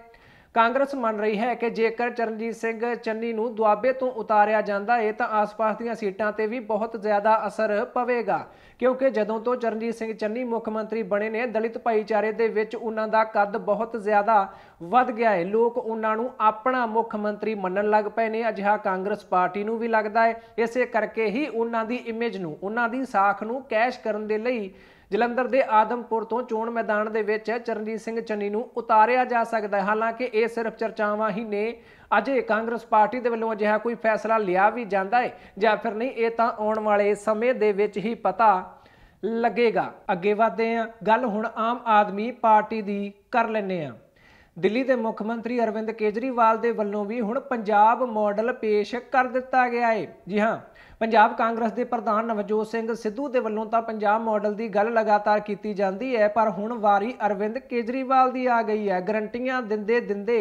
ਕਾਂਗਰਸ ਮੰਨ ਰਹੀ ਹੈ ਕਿ ਜੇਕਰ ਚਰਨਜੀਤ ਸਿੰਘ ਚੰਨੀ ਨੂੰ ਦੁਆਬੇ ਤੋਂ ਉਤਾਰਿਆ ਜਾਂਦਾ ਹੈ ਤਾਂ ਆਸ-ਪਾਸ ਦੀਆਂ ਸੀਟਾਂ ਤੇ ਵੀ ਬਹੁਤ ਜ਼ਿਆਦਾ ਅਸਰ ਪਵੇਗਾ ਕਿਉਂਕਿ ਜਦੋਂ ਤੋਂ ਚਰਨਜੀਤ ਸਿੰਘ ਚੰਨੀ ਮੁੱਖ ਮੰਤਰੀ ਬਣੇ ਨੇ ਦਲਿਤ ਭਾਈਚਾਰੇ ਦੇ ਵਿੱਚ ਉਹਨਾਂ ਦਾ ਕੱਦ ਬਹੁਤ ਜ਼ਿਆਦਾ ਵੱਧ ਗਿਆ ਹੈ ਲੋਕ ਉਹਨਾਂ ਨੂੰ ਆਪਣਾ ਮੁੱਖ ਮੰਤਰੀ ਮੰਨਣ ਲੱਗ ਪਏ ਨੇ ਅਜਿਹਾ ਕਾਂਗਰਸ ਪਾਰਟੀ ਨੂੰ ਵੀ ਲੱਗਦਾ ਹੈ ਇਸੇ ਕਰਕੇ ਹੀ ਉਹਨਾਂ ਦੀ ਇਮੇਜ ਨੂੰ ਉਹਨਾਂ ਦੀ ਸਾਖ ਨੂੰ ਕੈਸ਼ ਕਰਨ ਦੇ ਲਈ ਜਲੰਧਰ ਦੇ ਆਦਮਪੁਰ ਤੋਂ ਚੋਣ ਮੈਦਾਨ ਦੇ ਵਿੱਚ ਚਰਨਜੀਤ ਸਿੰਘ ਚੰਨੀ ਨੂੰ ਉਤਾਰਿਆ ਜਾ ਸਕਦਾ ਹੈ ਹਾਲਾਂਕਿ ਇਹ ਸਿਰਫ ਚਰਚਾਵਾਂ ਹੀ ਨੇ ਅਜੇ ਕਾਂਗਰਸ ਪਾਰਟੀ ਦੇ ਵੱਲੋਂ ਅਜਿਹਾ ਕੋਈ ਫੈਸਲਾ ਲਿਆ ਵੀ ਜਾਂਦਾ ਹੈ ਜਾਂ ਫਿਰ ਨਹੀਂ ਇਹ ਤਾਂ ਆਉਣ ਵਾਲੇ ਸਮੇਂ ਦੇ ਵਿੱਚ ਹੀ ਪਤਾ ਲੱਗੇਗਾ ਅੱਗੇ ਵਧਦੇ ਹਾਂ ਗੱਲ ਹੁਣ ਆਮ ਆਦਮੀ ਪਾਰਟੀ ਦੀ ਕਰ ਲੈਨੇ ਆ ਦਿੱਲੀ ਦੇ ਮੁੱਖ ਮੰਤਰੀ ਅਰਵਿੰਦ ਕੇਜਰੀਵਾਲ ਦੇ ਵੱਲੋਂ ਵੀ ਹੁਣ ਪੰਜਾਬ ਮਾਡਲ ਪੇਸ਼ ਕਰ ਦਿੱਤਾ ਗਿਆ ਹੈ ਜੀ ਹਾਂ ਪੰਜਾਬ ਕਾਂਗਰਸ ਦੇ ਪ੍ਰਧਾਨ ਨਵਜੋਤ ਸਿੰਘ ਸਿੱਧੂ ਦੇ ਵੱਲੋਂ ਤਾਂ ਪੰਜਾਬ ਮਾਡਲ ਦੀ ਗੱਲ ਲਗਾਤਾਰ ਕੀਤੀ ਜਾਂਦੀ ਹੈ ਪਰ ਹੁਣ ਵਾਰੀ ਅਰਵਿੰਦ ਕੇਜਰੀਵਾਲ ਦੀ ਆ ਗਈ ਹੈ ਗਰੰਟੀਆਂ ਦਿੰਦੇ ਦਿੰਦੇ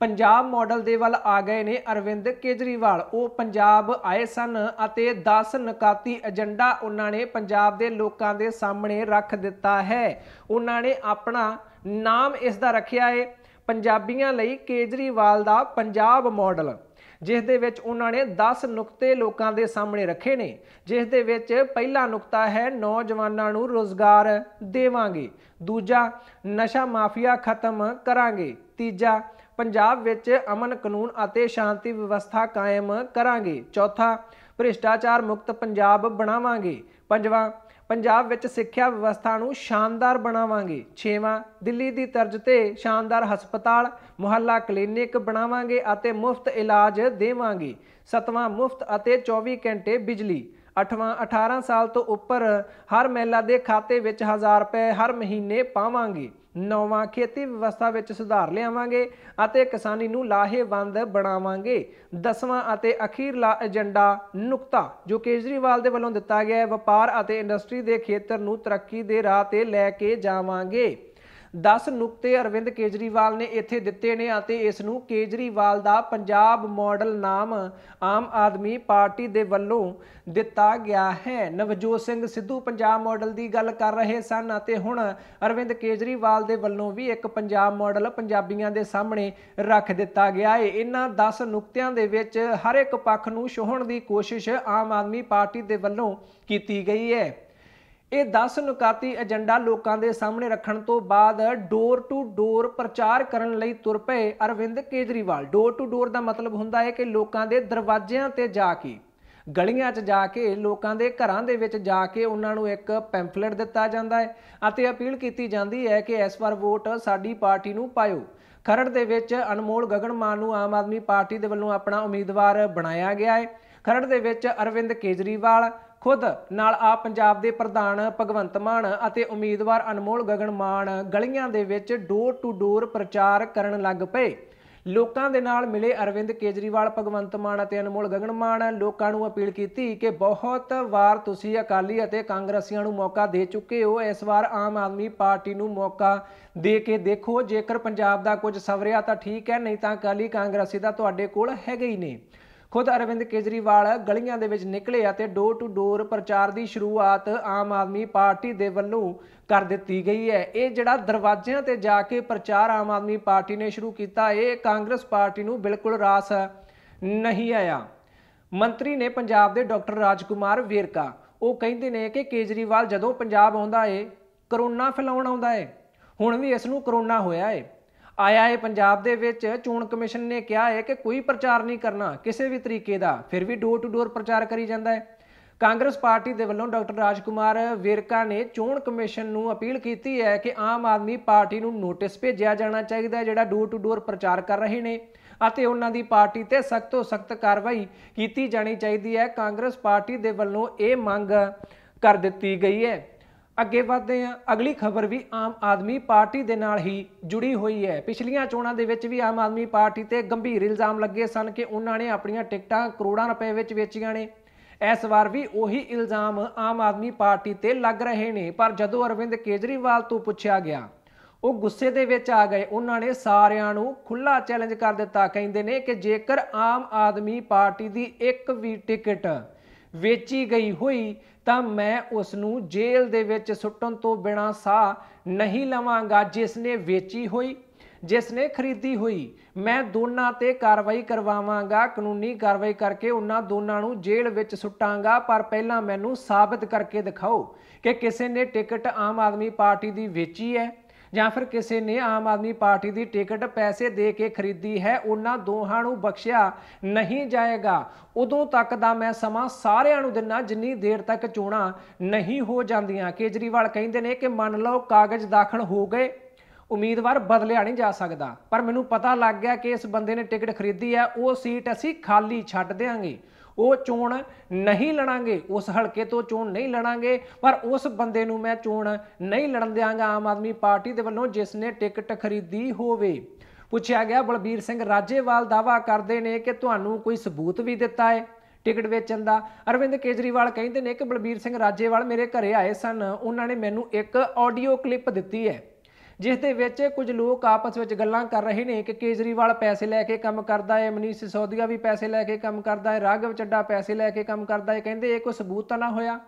ਪੰਜਾਬ ਮਾਡਲ ਦੇ ਵੱਲ ਆ ਗਏ ਨੇ ਅਰਵਿੰਦ ਕੇਜਰੀਵਾਲ ਉਹ ਪੰਜਾਬ ਆਏ ਸਨ ਅਤੇ 10 ਨਕਾਤੀ ਏਜੰਡਾ ਉਹਨਾਂ ਨੇ ਪੰਜਾਬ ਦੇ ਲੋਕਾਂ ਦੇ ਸਾਹਮਣੇ ਰੱਖ ਦਿੱਤਾ ਹੈ ਉਹਨਾਂ ਨੇ ਆਪਣਾ ਨਾਮ ਇਸ ਦਾ ਰੱਖਿਆ ਹੈ ਪੰਜਾਬੀਆਂ ਲਈ ਕੇਜਰੀਵਾਲ ਦਾ ਪੰਜਾਬ ਮਾਡਲ ਜਿਸ ਦੇ ਵਿੱਚ ਉਹਨਾਂ ਨੇ 10 ਨੁਕਤੇ ਲੋਕਾਂ ਦੇ ਸਾਹਮਣੇ ਰੱਖੇ ਨੇ ਜਿਸ ਦੇ ਵਿੱਚ ਪਹਿਲਾ ਨੁਕਤਾ ਹੈ ਨੌਜਵਾਨਾਂ ਨੂੰ ਰੋਜ਼ਗਾਰ ਦੇਵਾਂਗੇ ਦੂਜਾ ਨਸ਼ਾ ਮਾਫੀਆ ਖਤਮ ਕਰਾਂਗੇ ਤੀਜਾ ਪੰਜਾਬ ਵਿੱਚ ਅਮਨ ਕਾਨੂੰਨ ਅਤੇ ਸ਼ਾਂਤੀ ਵਿਵਸਥਾ ਕਾਇਮ ਕਰਾਂਗੇ ਚੌਥਾ ਭ੍ਰਿਸ਼ਟਾਚਾਰ ਮੁਕਤ ਪੰਜਾਬ ਬਣਾਵਾਂਗੇ ਪੰਜਵਾਂ ਪੰਜਾਬ ਵਿੱਚ ਸਿੱਖਿਆ ਵਿਵਸਥਾ ਨੂੰ ਸ਼ਾਨਦਾਰ ਬਣਾਵਾਂਗੇ 6ਵਾਂ ਦਿੱਲੀ ਦੀ ਤਰਜ਼ ਤੇ ਸ਼ਾਨਦਾਰ ਹਸਪਤਾਲ ਮੁਹੱਲਾ ਕਲੀਨਿਕ ਬਣਾਵਾਂਗੇ ਅਤੇ ਮੁਫਤ ਇਲਾਜ ਦੇਵਾਂਗੇ 7ਵਾਂ ਮੁਫਤ ਅਤੇ 24 ਘੰਟੇ ਬਿਜਲੀ 8ਵਾਂ 18 ਸਾਲ ਤੋਂ ਉੱਪਰ ਹਰ ਮਹਿਲਾ ਦੇ ਖਾਤੇ ਵਿੱਚ 1000 ਰੁਪਏ ਹਰ ਮਹੀਨੇ ਪਾਵਾਂਗੇ ਨਵਾਂ ਖੇਤੀ ਵਿਵਸਥਾ ਵਿੱਚ ਸੁਧਾਰ ਲਿਆਵਾਂਗੇ ਅਤੇ ਕਿਸਾਨੀ ਨੂੰ ਲਾਹੇਵੰਦ ਬਣਾਵਾਂਗੇ ਦਸਵਾਂ ਅਤੇ ਅਖੀਰਲਾ ਏਜੰਡਾ ਨੁਕਤਾ ਜੋ ਕੇਜਰੀਵਾਲ ਦੇ ਵੱਲੋਂ ਦਿੱਤਾ ਗਿਆ ਹੈ ਵਪਾਰ ਅਤੇ ਇੰਡਸਟਰੀ ਦੇ ਖੇਤਰ ਨੂੰ ਤਰੱਕੀ ਦੇ ਰਾਹ ਤੇ ਲੈ ਕੇ ਜਾਵਾਂਗੇ 10 ਨੁਕਤੇ ਅਰਵਿੰਦ ਕੇਜਰੀਵਾਲ ਨੇ ਇੱਥੇ ਦਿੱਤੇ ਨੇ ਅਤੇ ਇਸ ਨੂੰ ਕੇਜਰੀਵਾਲ ਦਾ ਪੰਜਾਬ ਮਾਡਲ ਨਾਮ ਆਮ ਆਦਮੀ ਪਾਰਟੀ ਦੇ ਵੱਲੋਂ ਦਿੱਤਾ ਗਿਆ ਹੈ ਨਵਜੋਤ ਸਿੰਘ ਸਿੱਧੂ ਪੰਜਾਬ ਮਾਡਲ ਦੀ ਗੱਲ ਕਰ ਰਹੇ ਸਨ ਅਤੇ ਹੁਣ ਅਰਵਿੰਦ ਕੇਜਰੀਵਾਲ ਦੇ ਵੱਲੋਂ ਵੀ ਇੱਕ ਪੰਜਾਬ ਮਾਡਲ ਪੰਜਾਬੀਆਂ ਦੇ ਸਾਹਮਣੇ ਰੱਖ ਦਿੱਤਾ ਗਿਆ ਹੈ ਇਹਨਾਂ 10 ਨੁਕਤਿਆਂ ਦੇ ਵਿੱਚ ਹਰ ਇੱਕ ਪੱਖ ਨੂੰ ਛੋਹਣ ਦੀ ਕੋਸ਼ਿਸ਼ ਆਮ ਆਦਮੀ ਪਾਰਟੀ ਦੇ ਵੱਲੋਂ ਕੀਤੀ ਗਈ ਹੈ ਇਹ 10 ਨੁਕਾਤੀ ਏਜੰਡਾ ਲੋਕਾਂ ਦੇ ਸਾਹਮਣੇ ਰੱਖਣ ਤੋਂ ਬਾਅਦ ਡੋਰ ਟੂ ਡੋਰ ਪ੍ਰਚਾਰ ਕਰਨ ਲਈ ਤੁਰ ਪਏ Arvind Kejriwal door to door ਦਾ ਮਤਲਬ ਹੁੰਦਾ ਹੈ ਕਿ ਲੋਕਾਂ ਦੇ ਦਰਵਾਜ਼ਿਆਂ ਤੇ ਜਾ ਕੇ ਗਲੀਆਂ 'ਚ ਜਾ ਕੇ ਲੋਕਾਂ ਦੇ ਘਰਾਂ ਦੇ ਵਿੱਚ ਜਾ ਕੇ ਉਹਨਾਂ ਨੂੰ ਇੱਕ ਪੈਂਫਲੇਟ ਦਿੱਤਾ ਜਾਂਦਾ ਹੈ ਅਤੇ ਅਪੀਲ ਕੀਤੀ ਜਾਂਦੀ ਹੈ ਕਿ ਇਸ ਵਾਰ ਵੋਟ ਸਾਡੀ ਪਾਰਟੀ ਨੂੰ ਪਾਇਓ ਖਰੜ ਦੇ ਵਿੱਚ ਅਨਮੋਲ ਗਗਨ ਮਾਨ ਨੂੰ ਆਮ ਆਦਮੀ ਪਾਰਟੀ ਦੇ ਵੱਲੋਂ ਆਪਣਾ ਉਮੀਦਵਾਰ ਬਣਾਇਆ ਗਿਆ ਹੈ ਖਰੜ ਦੇ ਵਿੱਚ ਅਰਵਿੰਦ ਕੇਜਰੀਵਾਲ ਖੁਦ ਨਾਲ ਆ ਪੰਜਾਬ ਦੇ ਪ੍ਰਧਾਨ ਭਗਵੰਤ ਮਾਨ ਅਤੇ ਉਮੀਦਵਾਰ ਅਨਮੋਲ ਗਗਨ ਮਾਨ ਗਲੀਆਂ ਦੇ ਵਿੱਚ ਡੋਰ ਟੂ ਡੋਰ ਪ੍ਰਚਾਰ ਕਰਨ ਲੱਗ ਪਏ ਲੋਕਾਂ ਦੇ ਨਾਲ ਮਿਲੇ ਅਰਵਿੰਦ ਕੇਜਰੀਵਾਲ ਭਗਵੰਤ ਮਾਨ ਅਤੇ ਅਨਮੋਲ ਗਗਨ ਮਾਨ ਲੋਕਾਂ ਨੂੰ ਅਪੀਲ ਕੀਤੀ ਕਿ ਬਹੁਤ ਵਾਰ ਤੁਸੀਂ ਅਕਾਲੀ ਅਤੇ ਕਾਂਗਰਸੀਆਂ ਨੂੰ ਮੌਕਾ ਦੇ ਚੁੱਕੇ ਹੋ ਇਸ ਵਾਰ ਆਮ ਆਦਮੀ ਪਾਰਟੀ ਨੂੰ ਮੌਕਾ ਦੇ ਕੇ ਦੇਖੋ ਜੇਕਰ ਪੰਜਾਬ ਦਾ ਕੁਝ ਸਵਰਿਆ ਤਾਂ ਠੀਕ ਹੈ ਨਹੀਂ ਤਾਂ ਅਕਾਲੀ ਕਾਂਗਰਸੀ ਦਾ ਤੁਹਾਡੇ ਕੋਲ ਹੈਗੇ ਹੀ ਨਹੀਂ ਖੁਦ ਅਰਵਿੰਦ ਕੇਜਰੀਵਾਲ ਗਲੀਆਂ ਦੇ ਵਿੱਚ ਨਿਕਲੇ ਅਤੇ ਡੋਰ ਟੂ ਡੋਰ ਪ੍ਰਚਾਰ ਦੀ ਸ਼ੁਰੂਆਤ ਆਮ ਆਦਮੀ ਪਾਰਟੀ ਦੇ ਵੱਲੋਂ ਕਰ ਦਿੱਤੀ ਗਈ ਹੈ ਇਹ ਜਿਹੜਾ ਦਰਵਾਜ਼ਿਆਂ ਤੇ ਜਾ ਕੇ ਪ੍ਰਚਾਰ ਆਮ ਆਦਮੀ ਪਾਰਟੀ ਨੇ ਸ਼ੁਰੂ ਕੀਤਾ ਇਹ ਕਾਂਗਰਸ ਪਾਰਟੀ ਨੂੰ ਬਿਲਕੁਲ ਰਾਸ ਨਹੀਂ ਆਇਆ ਮੰਤਰੀ ਨੇ ਪੰਜਾਬ ਦੇ ਡਾਕਟਰ ਰਾਜਕੁਮਾਰ ਵੇਰਕਾ ਉਹ ਕਹਿੰਦੇ ਨੇ ਕਿ ਕੇਜਰੀਵਾਲ ਜਦੋਂ ਪੰਜਾਬ ਆਉਂਦਾ ਏ ਕਰੋਨਾ ਫੈਲਾਉਣ ਆਉਂਦਾ ਏ ਹੁਣ ਵੀ ਇਸ ਨੂੰ ਕਰੋਨਾ ਹੋਇਆ ਏ ਆਇਆ ਹੈ ਪੰਜਾਬ ਦੇ ਵਿੱਚ ਚੋਣ ਕਮਿਸ਼ਨ ਨੇ ਕਿਹਾ ਹੈ ਕਿ ਕੋਈ ਪ੍ਰਚਾਰ ਨਹੀਂ ਕਰਨਾ ਕਿਸੇ ਵੀ ਤਰੀਕੇ ਦਾ ਫਿਰ ਵੀ ਡੋਰ ਟੂ ਡੋਰ ਪ੍ਰਚਾਰ ਕਰੀ ਜਾਂਦਾ ਹੈ ਕਾਂਗਰਸ ਪਾਰਟੀ ਦੇ ਵੱਲੋਂ ਡਾਕਟਰ ਰਾਜਕੁਮਾਰ ਵੇਰਕਾ ਨੇ ਚੋਣ ਕਮਿਸ਼ਨ ਨੂੰ ਅਪੀਲ ਕੀਤੀ ਹੈ ਕਿ ਆਮ ਆਦਮੀ ਪਾਰਟੀ ਨੂੰ ਨੋਟਿਸ ਭੇਜਿਆ ਜਾਣਾ ਚਾਹੀਦਾ ਹੈ ਜਿਹੜਾ ਡੋਰ ਟੂ ਡੋਰ ਪ੍ਰਚਾਰ ਕਰ ਰਹੇ ਨੇ ਅਤੇ ਉਹਨਾਂ ਦੀ ਪਾਰਟੀ ਤੇ ਸਖਤ ਤੋਂ ਸਖਤ ਕਾਰਵਾਈ ਕੀਤੀ ਜਾਣੀ ਚਾਹੀਦੀ ਹੈ ਕਾਂਗਰਸ ਪਾਰਟੀ ਦੇ ਵੱਲੋਂ ਇਹ ਮੰਗ ਕਰ ਦਿੱਤੀ ਗਈ ਹੈ ਅੱਗੇ ਵਧਦੇ ਹਾਂ ਅਗਲੀ ਖਬਰ ਵੀ ਆਮ ਆਦਮੀ ਪਾਰਟੀ ਦੇ ਨਾਲ ਹੀ ਜੁੜੀ ਹੋਈ ਹੈ ਪਿਛਲੀਆਂ ਚੋਣਾਂ ਦੇ ਵਿੱਚ ਵੀ ਆਮ ਆਦਮੀ ਪਾਰਟੀ ਤੇ ਗੰਭੀਰ ਇਲਜ਼ਾਮ ਲੱਗੇ ਸਨ ਕਿ ਉਹਨਾਂ ਨੇ ਆਪਣੀਆਂ ਟਿਕਟਾਂ ਕਰੋੜਾਂ ਰੁਪਏ ਵਿੱਚ ਵੇਚੀਆਂ ਨੇ ਇਸ ਵਾਰ ਵੀ ਉਹੀ ਇਲਜ਼ਾਮ ਆਮ ਆਦਮੀ ਪਾਰਟੀ ਤੇ ਲੱਗ ਰਹੇ ਨੇ ਪਰ ਜਦੋਂ ਅਰਵਿੰਦ ਕੇਜਰੀਵਾਲ ਤੋਂ ਪੁੱਛਿਆ ਗਿਆ ਉਹ ਗੁੱਸੇ ਦੇ ਵਿੱਚ ਆ ਗਏ ਉਹਨਾਂ ਨੇ ਸਾਰਿਆਂ ਨੂੰ ਖੁੱਲਾ ਚੈਲੰਜ ਕਰ ਦਿੱਤਾ ਕਹਿੰਦੇ ਨੇ ਕਿ ਜੇਕਰ ਆਮ ਆਦਮੀ ਪਾਰਟੀ ਦੀ ਇੱਕ ਵੀ ਟਿਕਟ ਵੇਚੀ ਗਈ ਹੋਈ ਤਾਂ ਮੈਂ ਉਸ ਨੂੰ ਜੇਲ੍ਹ ਦੇ ਵਿੱਚ ਸੁੱਟਣ ਤੋਂ ਬਿਨਾਂ ਸਾਹ ਨਹੀਂ ਲਵਾਂਗਾ ਜਿਸ ਨੇ ਵੇਚੀ ਹੋਈ ਜਿਸ ਨੇ ਖਰੀਦੀ ਹੋਈ ਮੈਂ ਦੋਨਾਂ ਤੇ ਕਾਰਵਾਈ ਕਰਵਾਵਾਂਗਾ ਕਾਨੂੰਨੀ ਕਾਰਵਾਈ ਕਰਕੇ ਉਹਨਾਂ ਦੋਨਾਂ ਨੂੰ ਜੇਲ੍ਹ ਵਿੱਚ ਸੁੱਟਾਂਗਾ ਪਰ ਪਹਿਲਾਂ ਮੈਨੂੰ ਸਾਬਤ ਕਰਕੇ ਦਿਖਾਓ ਕਿ ਕਿਸੇ ਨੇ ਟਿਕਟ ਆਮ ਆਦਮੀ ਪਾਰਟੀ ਦੀ ਵੇਚੀ ਹੈ ਜਾਂ ਫਿਰ ਕਿਸੇ ਨੇ ਆਮ ਆਦਮੀ ਪਾਰਟੀ ਦੀ ਟਿਕਟ ਪੈਸੇ ਦੇ ਕੇ ਖਰੀਦੀ ਹੈ ਉਹਨਾਂ ਦੋਹਾਂ ਨੂੰ ਬਖਸ਼ਿਆ ਨਹੀਂ ਜਾਏਗਾ ਉਦੋਂ ਤੱਕ ਦਾ ਮੈਂ ਸਮਾਂ ਸਾਰਿਆਂ ਨੂੰ ਦਿੰਨਾ ਜਿੰਨੀ ਦੇਰ ਤੱਕ ਚੋਣਾਂ ਨਹੀਂ ਹੋ ਜਾਂਦੀਆਂ ਕੇਜਰੀਵਾਲ ਕਹਿੰਦੇ ਨੇ ਕਿ ਮੰਨ ਲਓ ਕਾਗਜ਼ ਦਾਖਲ ਹੋ ਗਏ ਉਮੀਦਵਾਰ ਬਦਲਿਆ ਨਹੀਂ ਜਾ ਸਕਦਾ ਪਰ ਮੈਨੂੰ ਪਤਾ ਲੱਗ ਗਿਆ ਕਿ ਇਸ ਬੰਦੇ ਨੇ ਟਿਕਟ ਖਰੀਦੀ ਹੈ ਉਹ ਸੀਟ ਅਸੀਂ ਖਾਲੀ ਛੱਡ ਦੇਾਂਗੇ ਉਹ ਚੋਣ ਨਹੀਂ ਲੜਾਂਗੇ ਉਸ ਹਲਕੇ ਤੋਂ ਚੋਣ ਨਹੀਂ ਲੜਾਂਗੇ ਪਰ ਉਸ ਬੰਦੇ ਨੂੰ ਮੈਂ ਚੋਣ ਨਹੀਂ ਲੜਨ ਦਿਆਂਗਾ ਆਮ ਆਦਮੀ ਪਾਰਟੀ ਦੇ ਵੱਲੋਂ ਜਿਸ ਨੇ ਟਿਕਟ ਖਰੀਦੀ ਹੋਵੇ ਪੁੱਛਿਆ ਗਿਆ ਬਲਬੀਰ ਸਿੰਘ ਰਾਜੇਵਾਲ ਦਾਵਾ ਕਰਦੇ ਨੇ ਕਿ ਤੁਹਾਨੂੰ ਕੋਈ ਸਬੂਤ ਵੀ ਦਿੱਤਾ ਹੈ ਟਿਕਟ ਵੇਚਣ ਦਾ ਅਰਵਿੰਦ ਕੇਜਰੀਵਾਲ ਕਹਿੰਦੇ ਨੇ ਕਿ ਬਲਬੀਰ ਸਿੰਘ ਰਾਜੇਵਾਲ ਮੇਰੇ ਘਰੇ ਆਏ ਸਨ ਉਹਨਾਂ ਨੇ ਮੈਨੂੰ ਇੱਕ ਆਡੀਓ ਕਲਿੱਪ ਦਿੱਤੀ ਹੈ ਜਿਸ ਦੇ ਵਿੱਚ ਕੁਝ ਲੋਕ ਆਪਸ ਵਿੱਚ ਗੱਲਾਂ ਕਰ ਰਹੇ ਨੇ ਕਿ ਕੇਜਰੀਵਾਲ ਪੈਸੇ ਲੈ ਕੇ ਕੰਮ ਕਰਦਾ ਹੈ ਮਨੀਸ਼ ਸਿਸੋਦੀਆ ਵੀ ਪੈਸੇ ਲੈ ਕੇ ਕੰਮ ਕਰਦਾ ਹੈ ਰਾਘਵ ਚੱਡਾ ਪੈਸੇ ਲੈ ਕੇ ਕੰਮ ਕਰਦਾ ਹੈ ਕਹਿੰਦੇ ਇਹ ਕੋਈ ਸਬੂਤ ਤਾਂ ਨਾ ਹੋਇਆ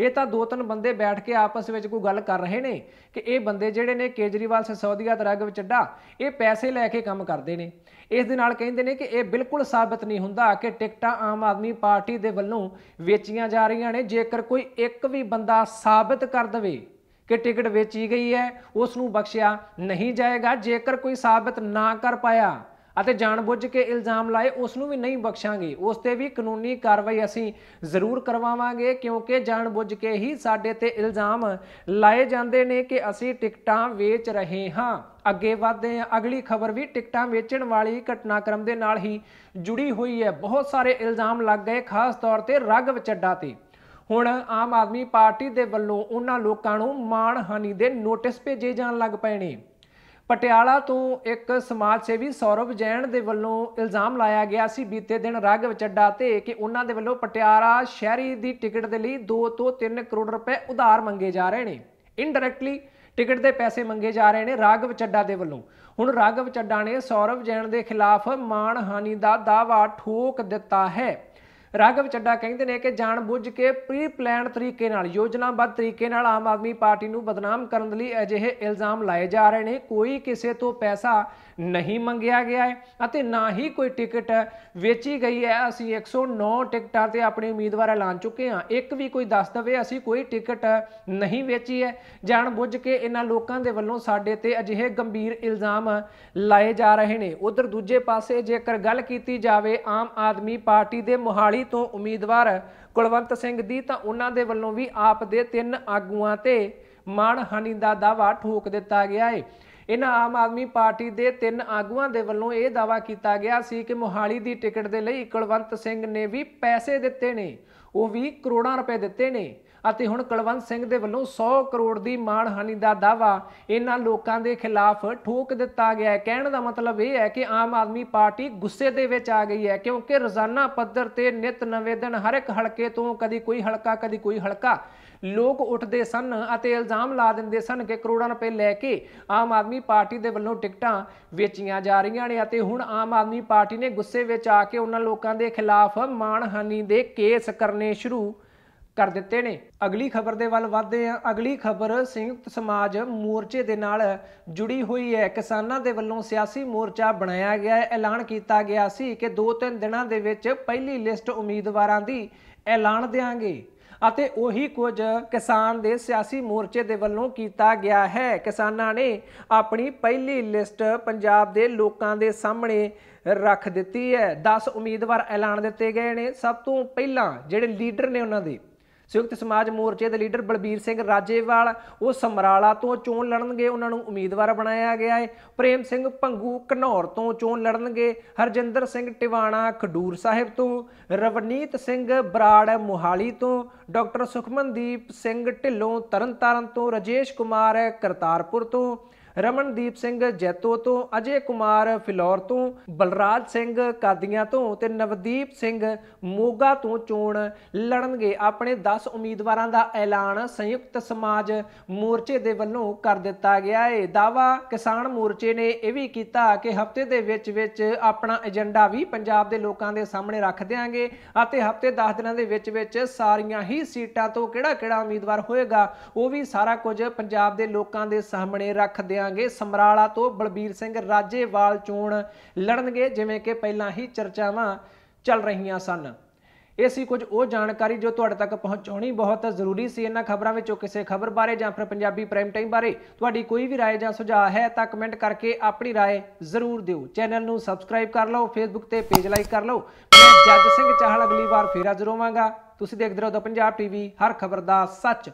ਇਹ ਤਾਂ ਦੋ ਤਿੰਨ ਬੰਦੇ ਬੈਠ ਕੇ ਆਪਸ ਵਿੱਚ ਕੋਈ ਗੱਲ ਕਰ ਰਹੇ ਨੇ ਕਿ ਇਹ ਬੰਦੇ ਜਿਹੜੇ ਨੇ ਕੇਜਰੀਵਾਲ ਸਸੌਦੀਆ ਤੇ ਰਾਘਵ ਚੱਡਾ ਇਹ ਪੈਸੇ ਲੈ ਕੇ ਕੰਮ ਕਰਦੇ ਨੇ ਇਸ ਦੇ ਨਾਲ ਕਹਿੰਦੇ ਨੇ ਕਿ ਇਹ ਬਿਲਕੁਲ ਸਾਬਤ ਨਹੀਂ ਹੁੰਦਾ ਕਿ ਟਿਕਟਾਂ ਆਮ ਆਦਮੀ ਪਾਰਟੀ ਦੇ ਵੱਲੋਂ ਵੇਚੀਆਂ ਜਾ ਰਹੀਆਂ ਨੇ ਜੇਕਰ ਕੋਈ ਇੱਕ ਵੀ ਬੰਦਾ ਸਾਬਤ ਕਰ ਦਵੇ ਕਿ ਟਿਕਟ ਵੇਚੀ ਗਈ ਹੈ ਉਸ ਨੂੰ ਬਖਸ਼ਿਆ ਨਹੀਂ ਜਾਏਗਾ ਜੇਕਰ ਕੋਈ ਸਾਬਤ ਨਾ ਕਰ ਪਾਇਆ ਅਤੇ ਜਾਣਬੁੱਝ ਕੇ ਇਲਜ਼ਾਮ ਲਾਏ ਉਸ ਨੂੰ ਵੀ ਨਹੀਂ ਬਖਸ਼ਾਂਗੇ ਉਸ ਤੇ ਵੀ ਕਾਨੂੰਨੀ ਕਾਰਵਾਈ ਅਸੀਂ ਜ਼ਰੂਰ ਕਰਵਾਵਾਂਗੇ ਕਿਉਂਕਿ ਜਾਣਬੁੱਝ ਕੇ ਹੀ ਸਾਡੇ ਤੇ ਇਲਜ਼ਾਮ ਲਾਏ ਜਾਂਦੇ ਨੇ ਕਿ ਅਸੀਂ ਟਿਕਟਾਂ ਵੇਚ ਰਹੇ ਹਾਂ ਅੱਗੇ ਵਧਦੇ ਹਾਂ ਅਗਲੀ ਖਬਰ ਵੀ ਟਿਕਟਾਂ ਵੇਚਣ ਵਾਲੀ ਘਟਨਾਕ੍ਰਮ ਦੇ ਨਾਲ ਹੀ ਜੁੜੀ ਹੋਈ ਹੈ ਬਹੁਤ ਸਾਰੇ ਇਲਜ਼ਾਮ ਲੱਗ ਗਏ ਖਾਸ ਤੌਰ ਤੇ ਰਗ ਵਿਚੱਡਾ ਤੇ ਹੁਣ ਆਮ ਆਦਮੀ ਪਾਰਟੀ ਦੇ ਵੱਲੋਂ ਉਹਨਾਂ ਲੋਕਾਂ ਨੂੰ ਮਾਣਹਾਨੀ ਦੇ ਨੋਟਿਸ ਭੇਜੇ ਜਾਣ ਲੱਗ ਪਏ ਨੇ ਪਟਿਆਲਾ ਤੋਂ ਇੱਕ ਸਮਾਜ ਸੇਵੀ ਸੌਰਵ ਜੈਨ ਦੇ ਵੱਲੋਂ ਇਲਜ਼ਾਮ ਲਾਇਆ ਗਿਆ ਸੀ ਬੀਤੇ ਦਿਨ ਰਾਘਵ ਚੱਡਾ ਤੇ ਕਿ ਉਹਨਾਂ ਦੇ ਵੱਲੋਂ ਪਟਿਆਲਾ ਸ਼ਹਿਰੀ ਦੀ ਟਿਕਟ ਦੇ ਲਈ 2 ਤੋਂ 3 ਕਰੋੜ ਰੁਪਏ ਉਧਾਰ ਮੰਗੇ ਜਾ ਰਹੇ ਨੇ ਇਨਡਾਇਰੈਕਟਲੀ ਟਿਕਟ ਦੇ ਪੈਸੇ ਮੰਗੇ ਜਾ ਰਹੇ ਨੇ ਰਾਘਵ ਚੱਡਾ ਦੇ ਵੱਲੋਂ ਹੁਣ ਰਾਘਵ ਚੱਡਾ ਨੇ ਸੌਰਵ ਜੈਨ ਦੇ ਖਿਲਾਫ ਮਾਣਹਾਨੀ ਦਾ ਦਾਵਾ ਠੋਕ ਦਿੱਤਾ ਹੈ ਰਾਘਵ ਚੱਡਾ ਕਹਿੰਦੇ ਨੇ ਕਿ ਜਾਣ ਬੁੱਝ ਕੇ ਪ੍ਰੀ ਪਲਾਨ ਤਰੀਕੇ ਨਾਲ ਯੋਜਨਾਬੱਧ ਤਰੀਕੇ ਨਾਲ ਆਮ ਆਦਮੀ ਪਾਰਟੀ ਨੂੰ ਬਦਨਾਮ ਕਰਨ ਲਈ ਅਜਿਹੇ ਇਲਜ਼ਾਮ ਲਾਏ ਜਾ ਰਹੇ ਨੇ ਕੋਈ ਕਿਸੇ ਤੋਂ ਪੈਸਾ ਨਹੀਂ ਮੰਗਿਆ ਗਿਆ ਹੈ ਅਤੇ ਨਾ ਹੀ ਕੋਈ ਟਿਕਟ ਵੇਚੀ ਗਈ ਹੈ ਅਸੀਂ 109 ਟਿਕਟਾਂ ਤੇ ਆਪਣੇ ਉਮੀਦਵਾਰ ਐਲਾਨ ਚੁੱਕੇ ਹਾਂ ਇੱਕ ਵੀ ਕੋਈ ਦੱਸ ਦਵੇ ਅਸੀਂ ਕੋਈ ਟਿਕਟ ਨਹੀਂ ਵੇਚੀ ਹੈ ਜਾਣ ਬੁੱਝ ਕੇ ਇਹਨਾਂ ਲੋਕਾਂ ਦੇ ਵੱਲੋਂ ਸਾਡੇ ਤੇ ਅਜਿਹੇ ਗੰਭੀਰ ਇਲਜ਼ਾਮ ਲਾਏ ਜਾ ਰਹੇ ਨੇ ਉਧਰ ਦੂਜੇ ਪਾਸੇ ਜੇਕਰ ਗੱਲ ਕੀਤੀ ਜਾਵੇ ਆਮ ਆਦਮੀ ਪਾਰਟੀ ਦੇ ਮੁਹਾਲੀ ਤੋਂ ਉਮੀਦਵਾਰ ਕੁਲਵੰਤ ਸਿੰਘ ਦੀ ਤਾਂ ਉਹਨਾਂ ਦੇ ਵੱਲੋਂ ਵੀ ਆਪ ਦੇ ਤਿੰਨ ਆਗੂਆਂ ਤੇ ਮਾਣਹਾਨੀ ਦਾ ਦਾਵਾ ਠੋਕ ਦਿੱਤਾ ਗਿਆ ਹੈ ਇਹਨਾਂ ਆਮ ਆਦਮੀ ਪਾਰਟੀ ਦੇ ਤਿੰਨ ਆਗੂਆਂ ਦੇ ਵੱਲੋਂ ਇਹ ਦਾਵਾ ਕੀਤਾ ਗਿਆ ਸੀ ਕਿ ਮੋਹਾਲੀ ਦੀ ਟਿਕਟ ਦੇ ਲਈ ਕੁਲਵੰਤ ਸਿੰਘ ਨੇ ਵੀ ਪੈਸੇ ਦਿੱਤੇ ਨੇ ਉਹ ਵੀ ਕਰੋੜਾਂ ਰੁਪਏ ਦਿੱਤੇ ਨੇ ਅਤੇ ਹੁਣ ਕਲਵੰਤ ਸਿੰਘ ਦੇ ਵੱਲੋਂ 100 ਕਰੋੜ ਦੀ ਮਾਣਹਾਨੀ ਦਾ ਦਾਵਾ ਇਹਨਾਂ ਲੋਕਾਂ ਦੇ ਖਿਲਾਫ ਠੋਕ ਦਿੱਤਾ ਗਿਆ ਹੈ ਕਹਿਣ ਦਾ ਮਤਲਬ ਇਹ ਹੈ ਕਿ ਆਮ ਆਦਮੀ ਪਾਰਟੀ ਗੁੱਸੇ ਦੇ ਵਿੱਚ ਆ ਗਈ ਹੈ ਕਿਉਂਕਿ ਰੋਜ਼ਾਨਾ ਪੱਧਰ ਤੇ ਨਿਤ ਨਵੇਂ ਦਿਨ ਹਰ ਇੱਕ ਹਲਕੇ ਤੋਂ ਕਦੀ ਕੋਈ ਹਲਕਾ ਕਦੀ ਕੋਈ ਹਲਕਾ ਲੋਕ ਉੱਠਦੇ ਸਨ ਅਤੇ ਇਲਜ਼ਾਮ ਲਾ ਦਿੰਦੇ ਸਨ ਕਿ ਕਰੋੜਾਂ ਰੁਪਏ ਲੈ ਕੇ ਆਮ ਆਦਮੀ ਪਾਰਟੀ ਦੇ ਵੱਲੋਂ ਟਿਕਟਾਂ ਵੇਚੀਆਂ ਜਾ ਰਹੀਆਂ ਨੇ ਅਤੇ ਹੁਣ ਆਮ ਆਦਮੀ ਪਾਰਟੀ ਨੇ ਗੁੱਸੇ ਵਿੱਚ ਆ ਕੇ ਉਹਨਾਂ ਲੋਕਾਂ ਦੇ ਖਿਲਾਫ ਮਾਣਹਾਨੀ ਦੇ ਕੇਸ ਕਰਨੇ ਸ਼ੁਰੂ ਕਰ ਦਿੱਤੇ ਨੇ ਅਗਲੀ ਖਬਰ ਦੇ ਵੱਲ ਵਧਦੇ ਆ ਅਗਲੀ ਖਬਰ ਸੰਯੁਕਤ ਸਮਾਜ ਮੋਰਚੇ ਦੇ ਨਾਲ ਜੁੜੀ ਹੋਈ ਹੈ ਕਿਸਾਨਾਂ ਦੇ ਵੱਲੋਂ ਸਿਆਸੀ ਮੋਰਚਾ ਬਣਾਇਆ ਗਿਆ ਹੈ ਐਲਾਨ ਕੀਤਾ ਗਿਆ ਸੀ ਕਿ 2-3 ਦਿਨਾਂ ਦੇ ਵਿੱਚ ਪਹਿਲੀ ਲਿਸਟ ਉਮੀਦਵਾਰਾਂ ਦੀ ਐਲਾਨ ਦੇਾਂਗੇ ਅਤੇ ਉਹੀ ਕੁਝ ਕਿਸਾਨ ਦੇ ਸਿਆਸੀ ਮੋਰਚੇ ਦੇ ਵੱਲੋਂ ਕੀਤਾ ਗਿਆ ਹੈ ਕਿਸਾਨਾਂ ਨੇ ਆਪਣੀ ਪਹਿਲੀ ਲਿਸਟ ਪੰਜਾਬ ਦੇ ਲੋਕਾਂ ਦੇ ਸਾਹਮਣੇ ਰੱਖ ਦਿੱਤੀ ਹੈ 10 ਉਮੀਦਵਾਰ ਐਲਾਨ ਦਿੱਤੇ ਗਏ ਨੇ ਸਭ ਤੋਂ ਪਹਿਲਾਂ ਜਿਹੜੇ ਲੀਡਰ ਨੇ ਉਹਨਾਂ ਦੇ ਸੰਯੁਕਤ ਸਮਾਜ ਮੋਰਚੇ ਦੇ ਲੀਡਰ ਬਲਬੀਰ ਸਿੰਘ ਰਾਜੇਵਾਲ ਉਹ ਸਮਰਾਲਾ ਤੋਂ ਚੋਣ ਲੜਨਗੇ ਉਹਨਾਂ ਨੂੰ ਉਮੀਦਵਾਰ ਬਣਾਇਆ ਗਿਆ ਹੈ ਪ੍ਰੇਮ ਸਿੰਘ ਪੰਗੂ ਘਨੌਰ ਤੋਂ ਚੋਣ ਲੜਨਗੇ ਹਰਜਿੰਦਰ ਸਿੰਘ ਟਿਵਾਣਾ ਖਡੂਰ ਸਾਹਿਬ ਤੋਂ ਰਵਨੀਤ ਸਿੰਘ ਬਰਾੜ ਮੁਹਾਲੀ ਤੋਂ ਡਾਕਟਰ ਸੁਖਮਨਦੀਪ ਸਿੰਘ ਢਿੱਲੋਂ ਤਰਨਤਾਰਨ ਤੋਂ ਰਜੇਸ਼ ਕੁਮਾਰ ਕਰਤਾਰਪੁਰ ਤੋਂ ਰਮਨਦੀਪ ਸਿੰਘ ਜੈਤੋ ਤੋਂ ਅਜੇ ਕੁਮਾਰ ਫਿਲੌਰ ਤੋਂ ਬਲਰਾਜ ਸਿੰਘ ਕਾਦੀਆਂ ਤੋਂ ਤੇ ਨਵਦੀਪ ਸਿੰਘ ਮੋਗਾ ਤੋਂ ਚੋਣ ਲੜਨਗੇ ਆਪਣੇ 10 ਉਮੀਦਵਾਰਾਂ ਦਾ ਐਲਾਨ ਸੰਯੁਕਤ ਸਮਾਜ ਮੋਰਚੇ ਦੇ ਵੱਲੋਂ ਕਰ ਦਿੱਤਾ ਗਿਆ ਹੈ ਦਾਵਾ ਕਿਸਾਨ ਮੋਰਚੇ ਨੇ ਇਹ ਵੀ ਕੀਤਾ ਕਿ ਹਫਤੇ ਦੇ ਵਿੱਚ ਵਿੱਚ ਆਪਣਾ ਏਜੰਡਾ ਵੀ ਪੰਜਾਬ ਦੇ ਲੋਕਾਂ ਦੇ ਸਾਹਮਣੇ ਰੱਖ ਦੇਾਂਗੇ ਅਤੇ ਹਫਤੇ 10 ਦਿਨਾਂ ਦੇ ਵਿੱਚ ਵਿੱਚ ਸਾਰੀਆਂ ਹੀ ਸੀਟਾਂ ਤੋਂ ਕਿਹੜਾ ਕਿਹੜਾ ਉਮੀਦਵਾਰ ਹੋਏਗਾ ਉਹ ਵੀ ਸਾਰਾ ਕੁਝ ਪੰਜਾਬ ਦੇ ਲੋਕਾਂ ਦੇ ਸਾਹਮਣੇ ਰੱਖ ਦੇ ਦਿਆਂਗੇ ਸਮਰਾਲਾ ਤੋਂ ਬਲਬੀਰ ਸਿੰਘ ਰਾਜੇਵਾਲ ਚੋਣ ਲੜਨਗੇ ਜਿਵੇਂ ਕਿ ਪਹਿਲਾਂ ਹੀ ਚਰਚਾਵਾਂ ਚੱਲ ਰਹੀਆਂ ਸਨ ਇਹ ਸੀ ਕੁਝ ਉਹ ਜਾਣਕਾਰੀ ਜੋ ਤੁਹਾਡੇ ਤੱਕ ਪਹੁੰਚਾਉਣੀ ਬਹੁਤ ਜ਼ਰੂਰੀ ਸੀ ਇਹਨਾਂ ਖਬਰਾਂ ਵਿੱਚੋਂ ਕਿਸੇ ਖਬਰ ਬਾਰੇ ਜਾਂ ਫਿਰ ਪੰਜਾਬੀ ਪ੍ਰਾਈਮ ਟਾਈਮ ਬਾਰੇ ਤੁਹਾਡੀ ਕੋਈ ਵੀ رائے ਜਾਂ ਸੁਝਾਅ ਹੈ ਤਾਂ ਕਮੈਂਟ ਕਰਕੇ ਆਪਣੀ رائے ਜ਼ਰੂਰ ਦਿਓ ਚੈਨਲ ਨੂੰ ਸਬਸਕ੍ਰਾਈਬ ਕਰ ਲਓ ਫੇਸਬੁੱਕ ਤੇ ਪੇਜ ਲਾਈਕ ਕਰ ਲਓ ਮੈਂ ਜੱਜ ਸਿੰਘ ਚਾਹਲ ਅਗਲੀ ਵਾਰ ਫੇਰ ਹਾਜ਼ਰ ਹੋਵਾਂਗਾ ਤੁਸੀਂ ਦੇਖਦੇ ਰਹੋ ਦਾ ਪੰਜਾਬ ਟੀਵੀ ਹਰ ਖਬਰ ਦਾ ਸੱਚ